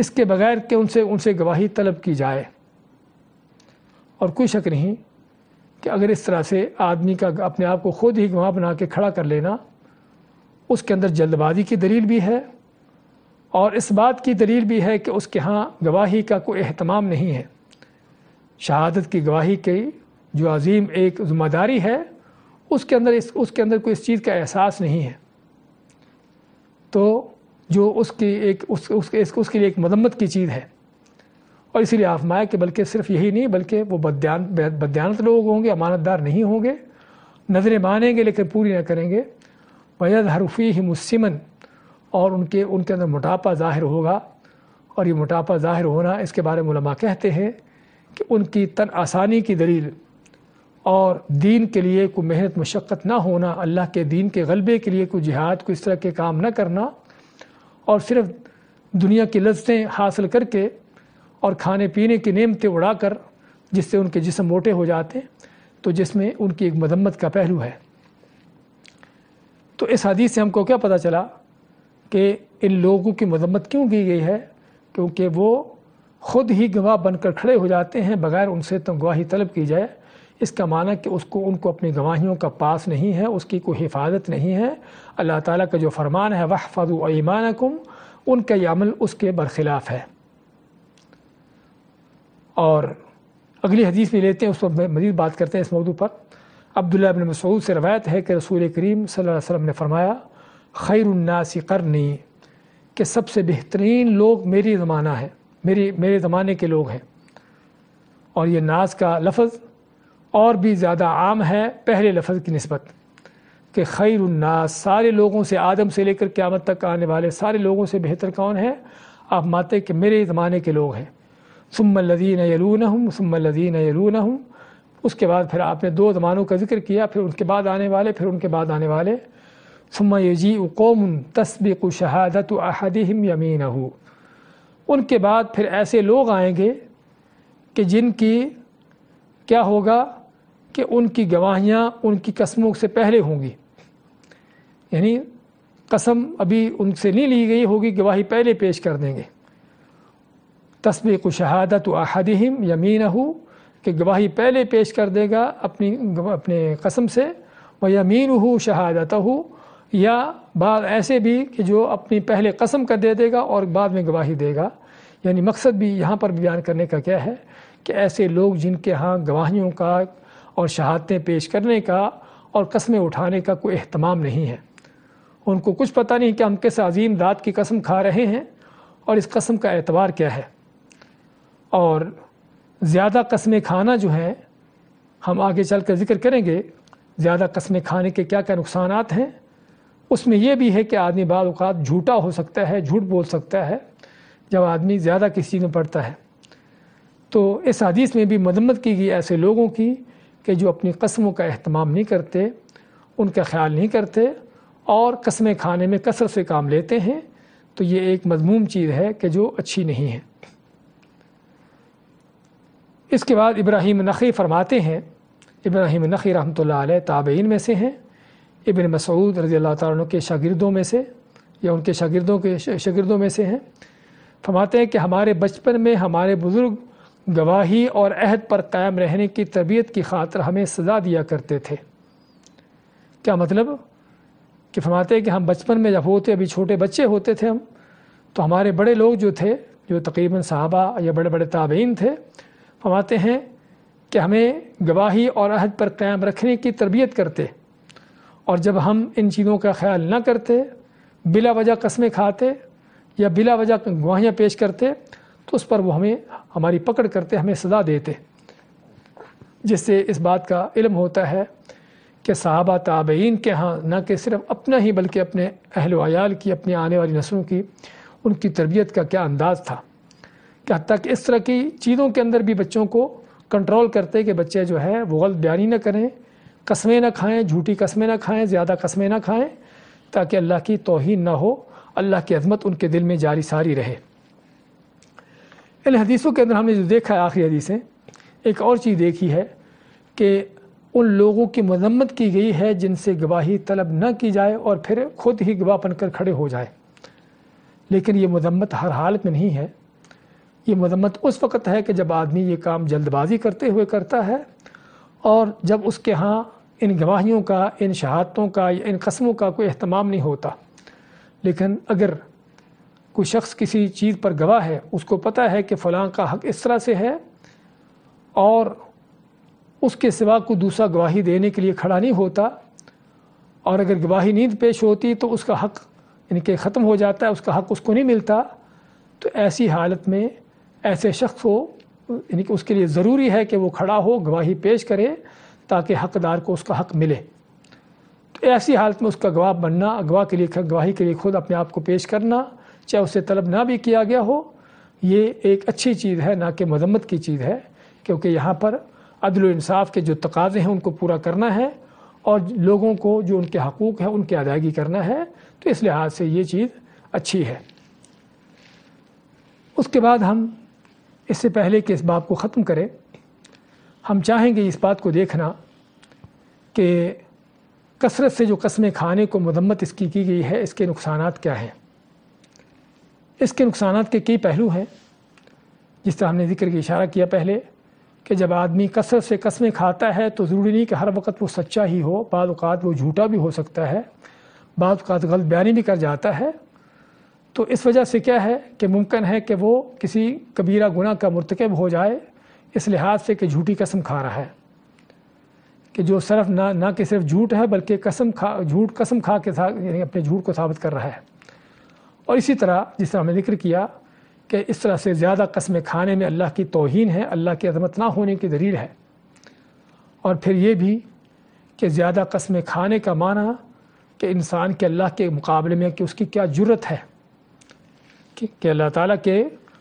इसके बगैर कि उनसे उनसे गवाही तलब की जाए और कोई शक नहीं कि अगर इस तरह से आदमी का अपने आप को खुद ही गवाह बना के खड़ा कर लेना उसके अंदर जल्दबाजी की दलील भी है और इस बात की दलील भी है कि उसके यहाँ गवाही का कोई अहतमाम नहीं है शहादत की गवाही की जो अजीम एक जिम्मेदारी है उसके अंदर इस उसके अंदर कोई इस चीज़ का एहसास नहीं है तो जो उसकी एक उस, उसके उस, उसके लिए एक मदम्मत की चीज़ है और इसीलिए आफमाया कि बल्कि सिर्फ यही नहीं बल्कि वो बद्यान बद्यानत लोग होंगे अमानतदार नहीं होंगे नज़रें मानेंगे लेकिन पूरी ना करेंगे वजद हरफी ही मुसमन और उनके उनके अंदर मोटापा ज़ाहिर होगा और ये मोटापा ज़ाहिर होना इसके बारे में कहते हैं कि उनकी तन आसानी की दलील और दीन के लिए कोई मेहनत मशक्क़त ना होना अल्लाह के दीन के गलबे के लिए कोई जिहाद को इस तरह के काम ना करना और सिर्फ दुनिया की लज्जतें हासिल करके और खाने पीने की नियमतें उड़ाकर जिससे उनके जिसम मोटे हो जाते तो जिसमें उनकी एक मदम्मत का पहलू है तो इस हदीस से हमको क्या पता चला कि इन लोगों की मदम्मत क्यों की गई है क्योंकि वो खुद ही गवाह बनकर खड़े हो जाते हैं बगैर उनसे तो गवाही तलब की जाए इसका माना कि उसको उनको अपनी गवाहियों का पास नहीं है उसकी कोई हिफाजत नहीं है अल्लाह ताला का जो फरमान है वह फ़ारू ईमानकुम उनका ये अमल उसके बरखिलाफ़ है और अगली हदीस भी लेते हैं उस पर मजीद बात करते हैं इस मौदू पर अब्दुल्ला अबिन मसूद से रवायत है कि रसूल करीम सल्लल्लाहु अलैहि वसल्लम ने फरमाया खैरनासी करनी कि सबसे बेहतरीन लोग मेरी ज़माना है मेरी मेरे ज़माने के लोग हैं और ये नाज का लफ्ज़ और भी ज़्यादा आम है पहले लफज की नस्बत कि खैर उन्नास सारे लोगों से आदम से लेकर क़्यामत तक आने वाले सारे लोगों से बेहतर कौन है आप माते कि मेरे ज़माने के लोग हैं सुमल्लिन यलून हूँ सुमल्लिन यलून हूँ उसके बाद फिर आपने दो ज़मानों का जिक्र किया फिर उनके बाद आने वाले फिर उनके बाद आने वाले सुम यजी कौम तस्बिक शहादत अहदम यमीन हूँ उनके बाद फिर ऐसे लोग आएंगे कि जिनकी क्या होगा कि उनकी गवाहियाँ उनकी कस्मों से पहले होंगी यानी कसम अभी उनसे नहीं ली गई होगी गवाही पहले पेश कर देंगे तस्वीर को शहादत अहदहिम यमीन हो कि गवाही पहले पेश कर देगा अपनी अपने कसम से व यमीन हो शहादत हो या बाद ऐसे भी कि जो अपनी पहले कसम का दे देगा और बाद में गवाही देगा यानी मकसद भी यहाँ पर बयान करने का क्या है कि ऐसे लोग जिनके यहाँ गवाहियों का और शहादतें पेश करने का और कस्में उठाने का कोई अहतमाम नहीं है उनको कुछ पता नहीं कि हम किस अजीम दात की कसम खा रहे हैं और इस कसम का एतबार क्या है और ज़्यादा कस्में खाना जो है हम आगे चल कर जिक्र करेंगे ज़्यादा कस्में खाने के क्या क्या नुकसान हैं उसमें यह भी है कि आदमी बाद झूठा हो सकता है झूठ बोल सकता है जब आदमी ज़्यादा किसी में पड़ता है तो इस हदीस में भी मदम्मत की गई ऐसे लोगों की कि जो अपनी कस्मों का अहतमाम नहीं करते उनका ख्याल नहीं करते और कस्में खाने में कसर से काम लेते हैं तो ये एक मजमूम चीज़ है कि जो अच्छी नहीं है इसके बाद इब्राहिम नखी फरमाते हैं इब्राहिम नखी रहमत लाबेन में से हैं इबन मसूद रज़ी अल्लाह तुम के शागिरदों में से या उनके शागिरदों के शागिरदों में से हैं फरमाते हैं कि हमारे बचपन में हमारे बुज़ुर्ग गवाही और अहद पर कायम रहने की तरबियत की खातर हमें सजा दिया करते थे क्या मतलब कि फरमाते कि हम बचपन में जब होते अभी छोटे बच्चे होते थे हम तो हमारे बड़े लोग जो थे जो तकरीबन साहबा या बड़े बड़े ताबेन थे फरमाते हैं कि हमें गवाही और अहद पर कायम रखने की तरबियत करते और जब हम इन चीज़ों का ख्याल ना करते बिला वजह कस्में खाते या बिला वजह गवाहियाँ पेश करते तो उस पर वो हमें हमारी पकड़ करते हमें सजा देते जिससे इस बात का इल्म होता है कि साहबा ताबेन के यहाँ न कि सिर्फ अपना ही बल्कि अपने अहल आयाल की अपने आने वाली नस्लों की उनकी तरबियत का क्या अंदाज़ था कि तक इस तरह की चीज़ों के अंदर भी बच्चों को कंट्रोल करते कि बच्चे जो है वो गलत बयानी ना करें कस्में ना खाएँ झूठी कस्में ना खाएँ ज़्यादा कस्में ना खाएँ ताकि अल्लाह की तोहन ना हो अल्लाह की अजमत उनके दिल में जारी सारी रहे इन हदीसों के अंदर हमने जो देखा है आखिरी हदीसें एक और चीज़ देखी है कि उन लोगों की मजम्मत की गई है जिनसे गवाही तलब न की जाए और फिर खुद ही गवाह बनकर खड़े हो जाए लेकिन ये मजम्मत हर हालत में नहीं है ये मजम्मत उस वक़्त है कि जब आदमी ये काम जल्दबाजी करते हुए करता है और जब उसके यहाँ इन गवाहियों का इन शहादतों का या इन कस्मों का कोई अहतमाम नहीं होता लेकिन अगर कोई शख्स किसी चीज़ पर गवाह है उसको पता है कि फ़लाँ का हक इस तरह से है और उसके सिवा को दूसरा गवाही देने के लिए खड़ा नहीं होता और अगर गवाही नींद पेश होती तो उसका हक इनके ख़त्म हो जाता है उसका हक उसको नहीं मिलता तो ऐसी हालत में ऐसे शख्स को यानी कि उसके लिए ज़रूरी है कि वो खड़ा हो गवाही पेश करे ताकि हकदार को उसका हक मिले तो ऐसी हालत में उसका गवाह बनना गवाह के लिए गवाही के लिए खुद अपने आप को पेश करना चाहे उससे तलब ना भी किया गया हो ये एक अच्छी चीज़ है ना कि मजम्मत की चीज़ है क्योंकि यहाँ पर अदल इंसाफ के जो तकाजे हैं उनको पूरा करना है और लोगों को जो उनके हकूक़ हैं उनकी अदायगी करना है तो इस लिहाज से ये चीज़ अच्छी है उसके बाद हम इससे पहले कि इस बात को ख़त्म करें हम चाहेंगे इस बात को देखना कि कसरत से जो कस्में खाने को मदम्मत इसकी की गई है इसके नुकसान क्या हैं इसके नुकसान के कई पहलू हैं जिस तरह हमने जिक्र की इशारा किया पहले कि जब आदमी कसरत से कसमें खाता है तो ज़रूरी नहीं कि हर वक्त वो सच्चा ही हो बाद वो झूठा भी हो सकता है बाद गलत बयानी भी कर जाता है तो इस वजह से क्या है कि मुमकिन है कि वो किसी कबीरा गुना का मरतकब हो जाए इस लिहाज से कि झूठी कसम खा रहा है कि जो सिर्फ ना ना कि सिर्फ झूठ है बल्कि कसम खा झूठ कसम खा के यानी अपने झूठ को साबित कर रहा है और इसी तरह जिस तरह हमने जिक्र किया कि इस तरह से ज़्यादा कस्में खाने में अल्लाह की तोहन है अल्लाह की अदमत ना होने की दलील है और फिर ये भी कि ज़्यादा कस्में खाने का माना कि इंसान के अल्लाह के मुकाबले में कि उसकी क्या ज़रूरत है कि, कि अल्लाह ताली के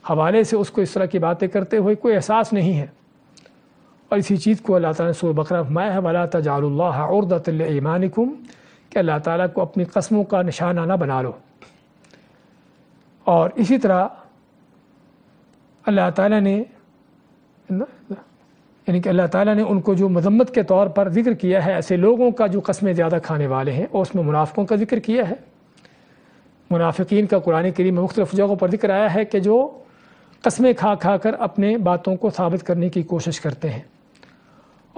हवाले से उसको इस तरह की बातें करते हुए कोई एहसास नहीं है और इसी चीज़ को अल्लाह ताला ने सूर्य बकरा फरमाया है वाला तजाल्ला और दतमान कि अल्लाह ताली को अपनी कस्मों का निशाना ना बना लो और इसी तरह अल्लाह ताला ने यानी कि अल्लाह ताला ने उनको जो मजम्मत के तौर पर जिक्र किया है ऐसे लोगों का जो कस्में ज़्यादा खाने वाले हैं और उसमें मुनाफ़ों का जिक्र किया है मुनाफिकीन का कुरान करीम में मुख्तफ जगहों पर जिक्र आया है कि जो कस्में खा खा कर अपने बातों को साबित करने की कोशिश करते हैं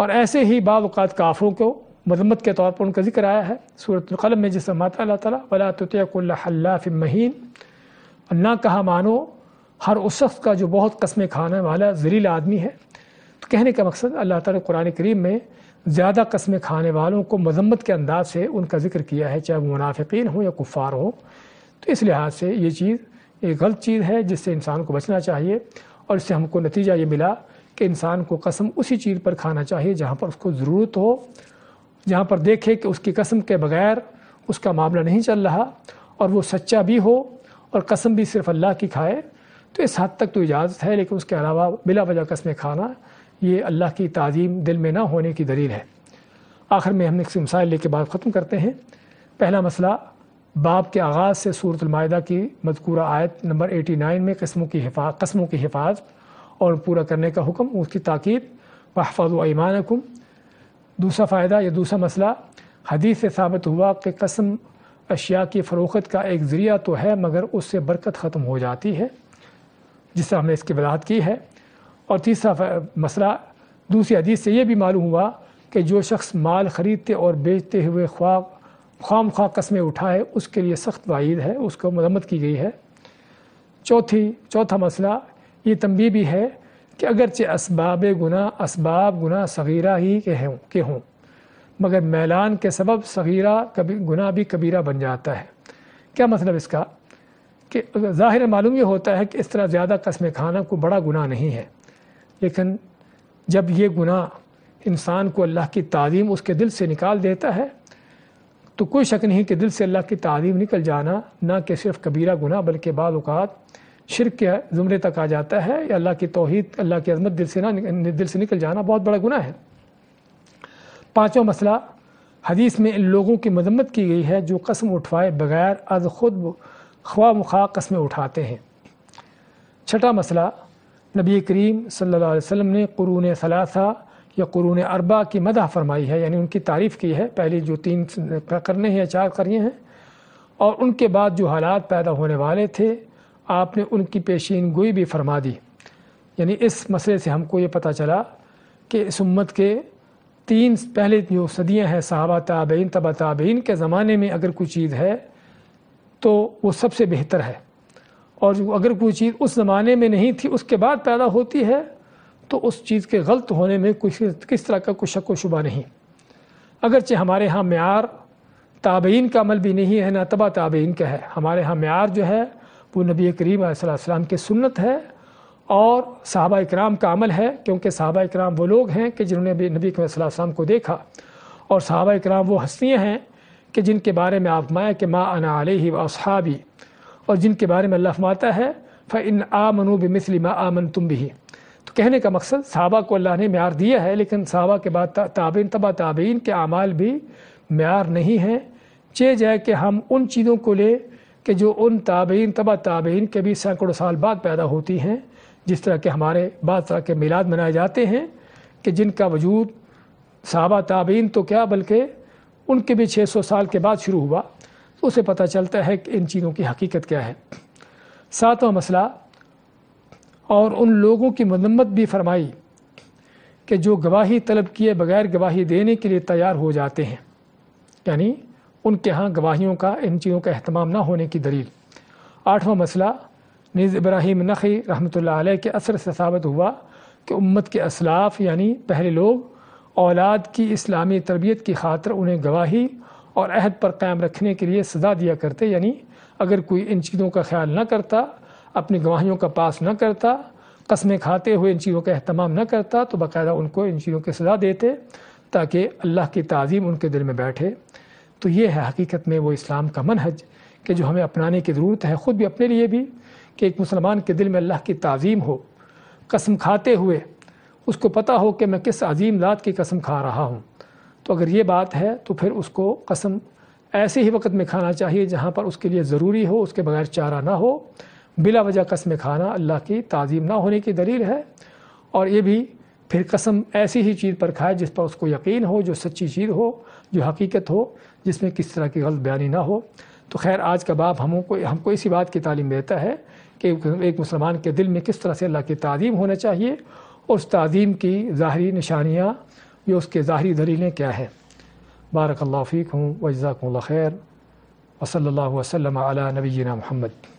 और ऐसे ही बात काफ़ों को मजम्मत के तौर पर उनका जिक्र आया है सूरत कलम में माता अल्लाह ताला वला तोतकुल्ला हल्लाफ़ महीन अल्लाह कहा मानो हर उस शख्स का जो बहुत कस्में खाने वाला जरील आदमी है तो कहने का मकसद अल्लाह ताला कुरान करीम में ज़्यादा कस्में खाने वालों को मजम्मत के अंदाज से उनका जिक्र किया है चाहे वो मुनाफिकीन हो या कुफ़ार हो तो इस लिहाज से ये चीज़ एक गलत चीज़ है जिससे इंसान को बचना चाहिए और इससे हमको नतीजा ये मिला कि इंसान को कसम उसी चीज़ पर खाना चाहिए जहाँ पर उसको ज़रूरत हो जहाँ पर देखे कि उसकी कसम के बगैर उसका मामला नहीं चल रहा और वो सच्चा भी हो और कसम भी सिर्फ अल्लाह की खाए तो इस हद तक तो इजाज़त है लेकिन उसके अलावा बिला वजह कस्में खाना ये अल्लाह की तज़ीम दिल में ना होने की दलील है आखिर में हम एक मिसाइल लेके बात ख़त्म करते हैं पहला मसला बाप के आगाज़ से सूरतमाहा की मजकूर आयत नंबर 89 में कस्मों की हिफा कस्मों की हिफाज और पूरा करने का हुक्म उसकी ताकीद वहफाज ईमान दूसरा फ़ायदा या दूसरा मसला हदीस से साबित हुआ कि कसम अशिया की फ़रोख्त का एक ज़रिया तो है मगर उससे बरकत ख़त्म हो जाती है जिससे हमने इसकी वजाहत की है और तीसरा मसला दूसरी हदीस से ये भी मालूम हुआ कि जो शख्स माल ख़रीदते और बेचते हुए ख्वाब खाम ख्वा कस्में उठाए उसके लिए सख्त वाहिद है उसको मरम्मत की गई है चौथी चौथा मसला ये तंबी भी है कि अगरचे इसबाब गुना इसबाब गुना सगीरा ही के हों के हों मगर मैलान के सबब सगीरा कभी गुना भी कबीरा बन जाता है क्या मतलब इसका कि ज़ाहिर मालूम ये होता है कि इस तरह ज़्यादा कस्में खाना को बड़ा गुना नहीं है लेकिन जब ये गुनाह इंसान को अल्लाह की तालीम उसके दिल से निकाल देता है तो कोई शक नहीं कि दिल से अल्लाह की तालीम निकल जाना ना कि सिर्फ कबीरा गुना बल्कि बाद शिर के ज़ुमरे तक आ जाता है या अल्लाह की तोहद अल्लाह की अजमत दिल से ना दिल से निकल जाना बहुत बड़ा गुना है पाँचों मसला हदीस में इन लोगों की मजम्मत की गई है जो कसम उठवाए बगैर अज खुद ख्वा मुखा कस्में उठाते हैं छठा मसला नबी करीम सल्लल्लाहु अलैहि वसल्लम ने कुरून सलासा या कुरून अरबा की मदह फरमाई है यानी उनकी तारीफ़ की है पहले जो तीन करने हैं चार करिए हैं और उनके बाद जो हालात पैदा होने वाले थे आपने उनकी पेशीन गोई भी फरमा दी यानी इस मसले से हमको ये पता चला कि इस उम्मत के तीन पहले जो सदियां हैं सहाबा ताबेन तबा ताबेन के ज़माने में अगर कोई चीज़ है तो वो सबसे बेहतर है और अगर कोई चीज़ उस ज़माने में नहीं थी उसके बाद पैदा होती है तो उस चीज़ के गलत होने में कुछ किस तरह का कोई शक व शुबा नहीं अगरचे हमारे यहाँ मैार ताबेन का अमल भी नहीं है ना तबा ताबेन का है हमारे यहाँ मैार जो है वो नबी करीम सलाम की सुन्नत है और साहबा इक्राम का अमल है क्योंकि साहबा इक्राम वो लोग हैं कि जिन्होंने भी नबी सलाम को देखा और साहबा इक्राम वो हस्तियाँ हैं कि जिनके बारे में आप माए कि माँ अना ही वसाबी और जिनके बारे में अल्लाह माता है फ़िन आमनु मिसली माँ आमन तुम भी तो कहने का मकसद साहबा को अल्लाह ने मैार दिया है लेकिन साहबा के बाद ताबिन तबा ताबीन के अमाल भी मैार नहीं हैं चे जाए कि हम उन चीज़ों को ले कि जो उन ताबीन तबा ताबीन के भी सैकड़ों साल बाद पैदा होती हैं जिस तरह के हमारे तरह के मिलाद मनाए जाते हैं कि जिनका वजूद साहबा ताबीन तो क्या बल्कि उनके भी 600 साल के बाद शुरू हुआ तो उसे पता चलता है कि इन चीज़ों की हकीकत क्या है सातवां मसला और उन लोगों की मदम्मत भी फरमाई कि जो गवाही तलब किए बगैर गवाही देने के लिए तैयार हो जाते हैं यानी उनके यहाँ गवाहियों का इन चीज़ों का अहतमाम ना होने की दलील आठवां मसला नीज़ इब्राहिम नखी रहमत ला के असर से साबित हुआ कि उम्मत के असलाफ यानी पहले लोग औलाद की इस्लामी तरबियत की खातर उन्हें गवाही और अहद पर कायम रखने के लिए सज़ा दिया करते यानी अगर कोई इन चीज़ों का ख्याल न करता अपनी गवाहियों का पास न करता कस्में खाते हुए इन चीज़ों का अहतमाम न करता तो बाकायदा उनको इन चीज़ों की सज़ा देते ताकि अल्लाह की तज़ीम उनके दिल में बैठे तो ये है हकीकत में वो इस्लाम का मनहज कि जो हमें अपनाने की ज़रूरत है ख़ुद भी अपने लिए भी कि एक मुसलमान के दिल में अल्लाह की तज़ीम हो कसम खाते हुए उसको पता हो कि मैं किस अजीम दात की कसम खा रहा हूँ तो अगर ये बात है तो फिर उसको कसम ऐसे ही वक्त में खाना चाहिए जहाँ पर उसके लिए ज़रूरी हो उसके बगैर चारा ना हो बिला वजह कसम खाना अल्लाह की तज़ीम ना होने की दलील है और ये भी फिर कसम ऐसी ही चीज़ पर खाए जिस पर उसको यकीन हो जो सच्ची चीज़ हो जो हकीकत हो जिसमें किस तरह की गलत बयानी ना हो तो खैर आज का बाप हमको हमको इसी बात की तालीम देता है कि एक मुसलमान के दिल में किस तरह से अल्लाह की तज़ीम होना चाहिए और उस तज़ीम की ज़ाहरी निशानियाँ या उसके ज़ाहरी दलीलें क्या हैं बारक फ़ीक हूँ वजाकल खैर वसल वसलम अला नबीना महमद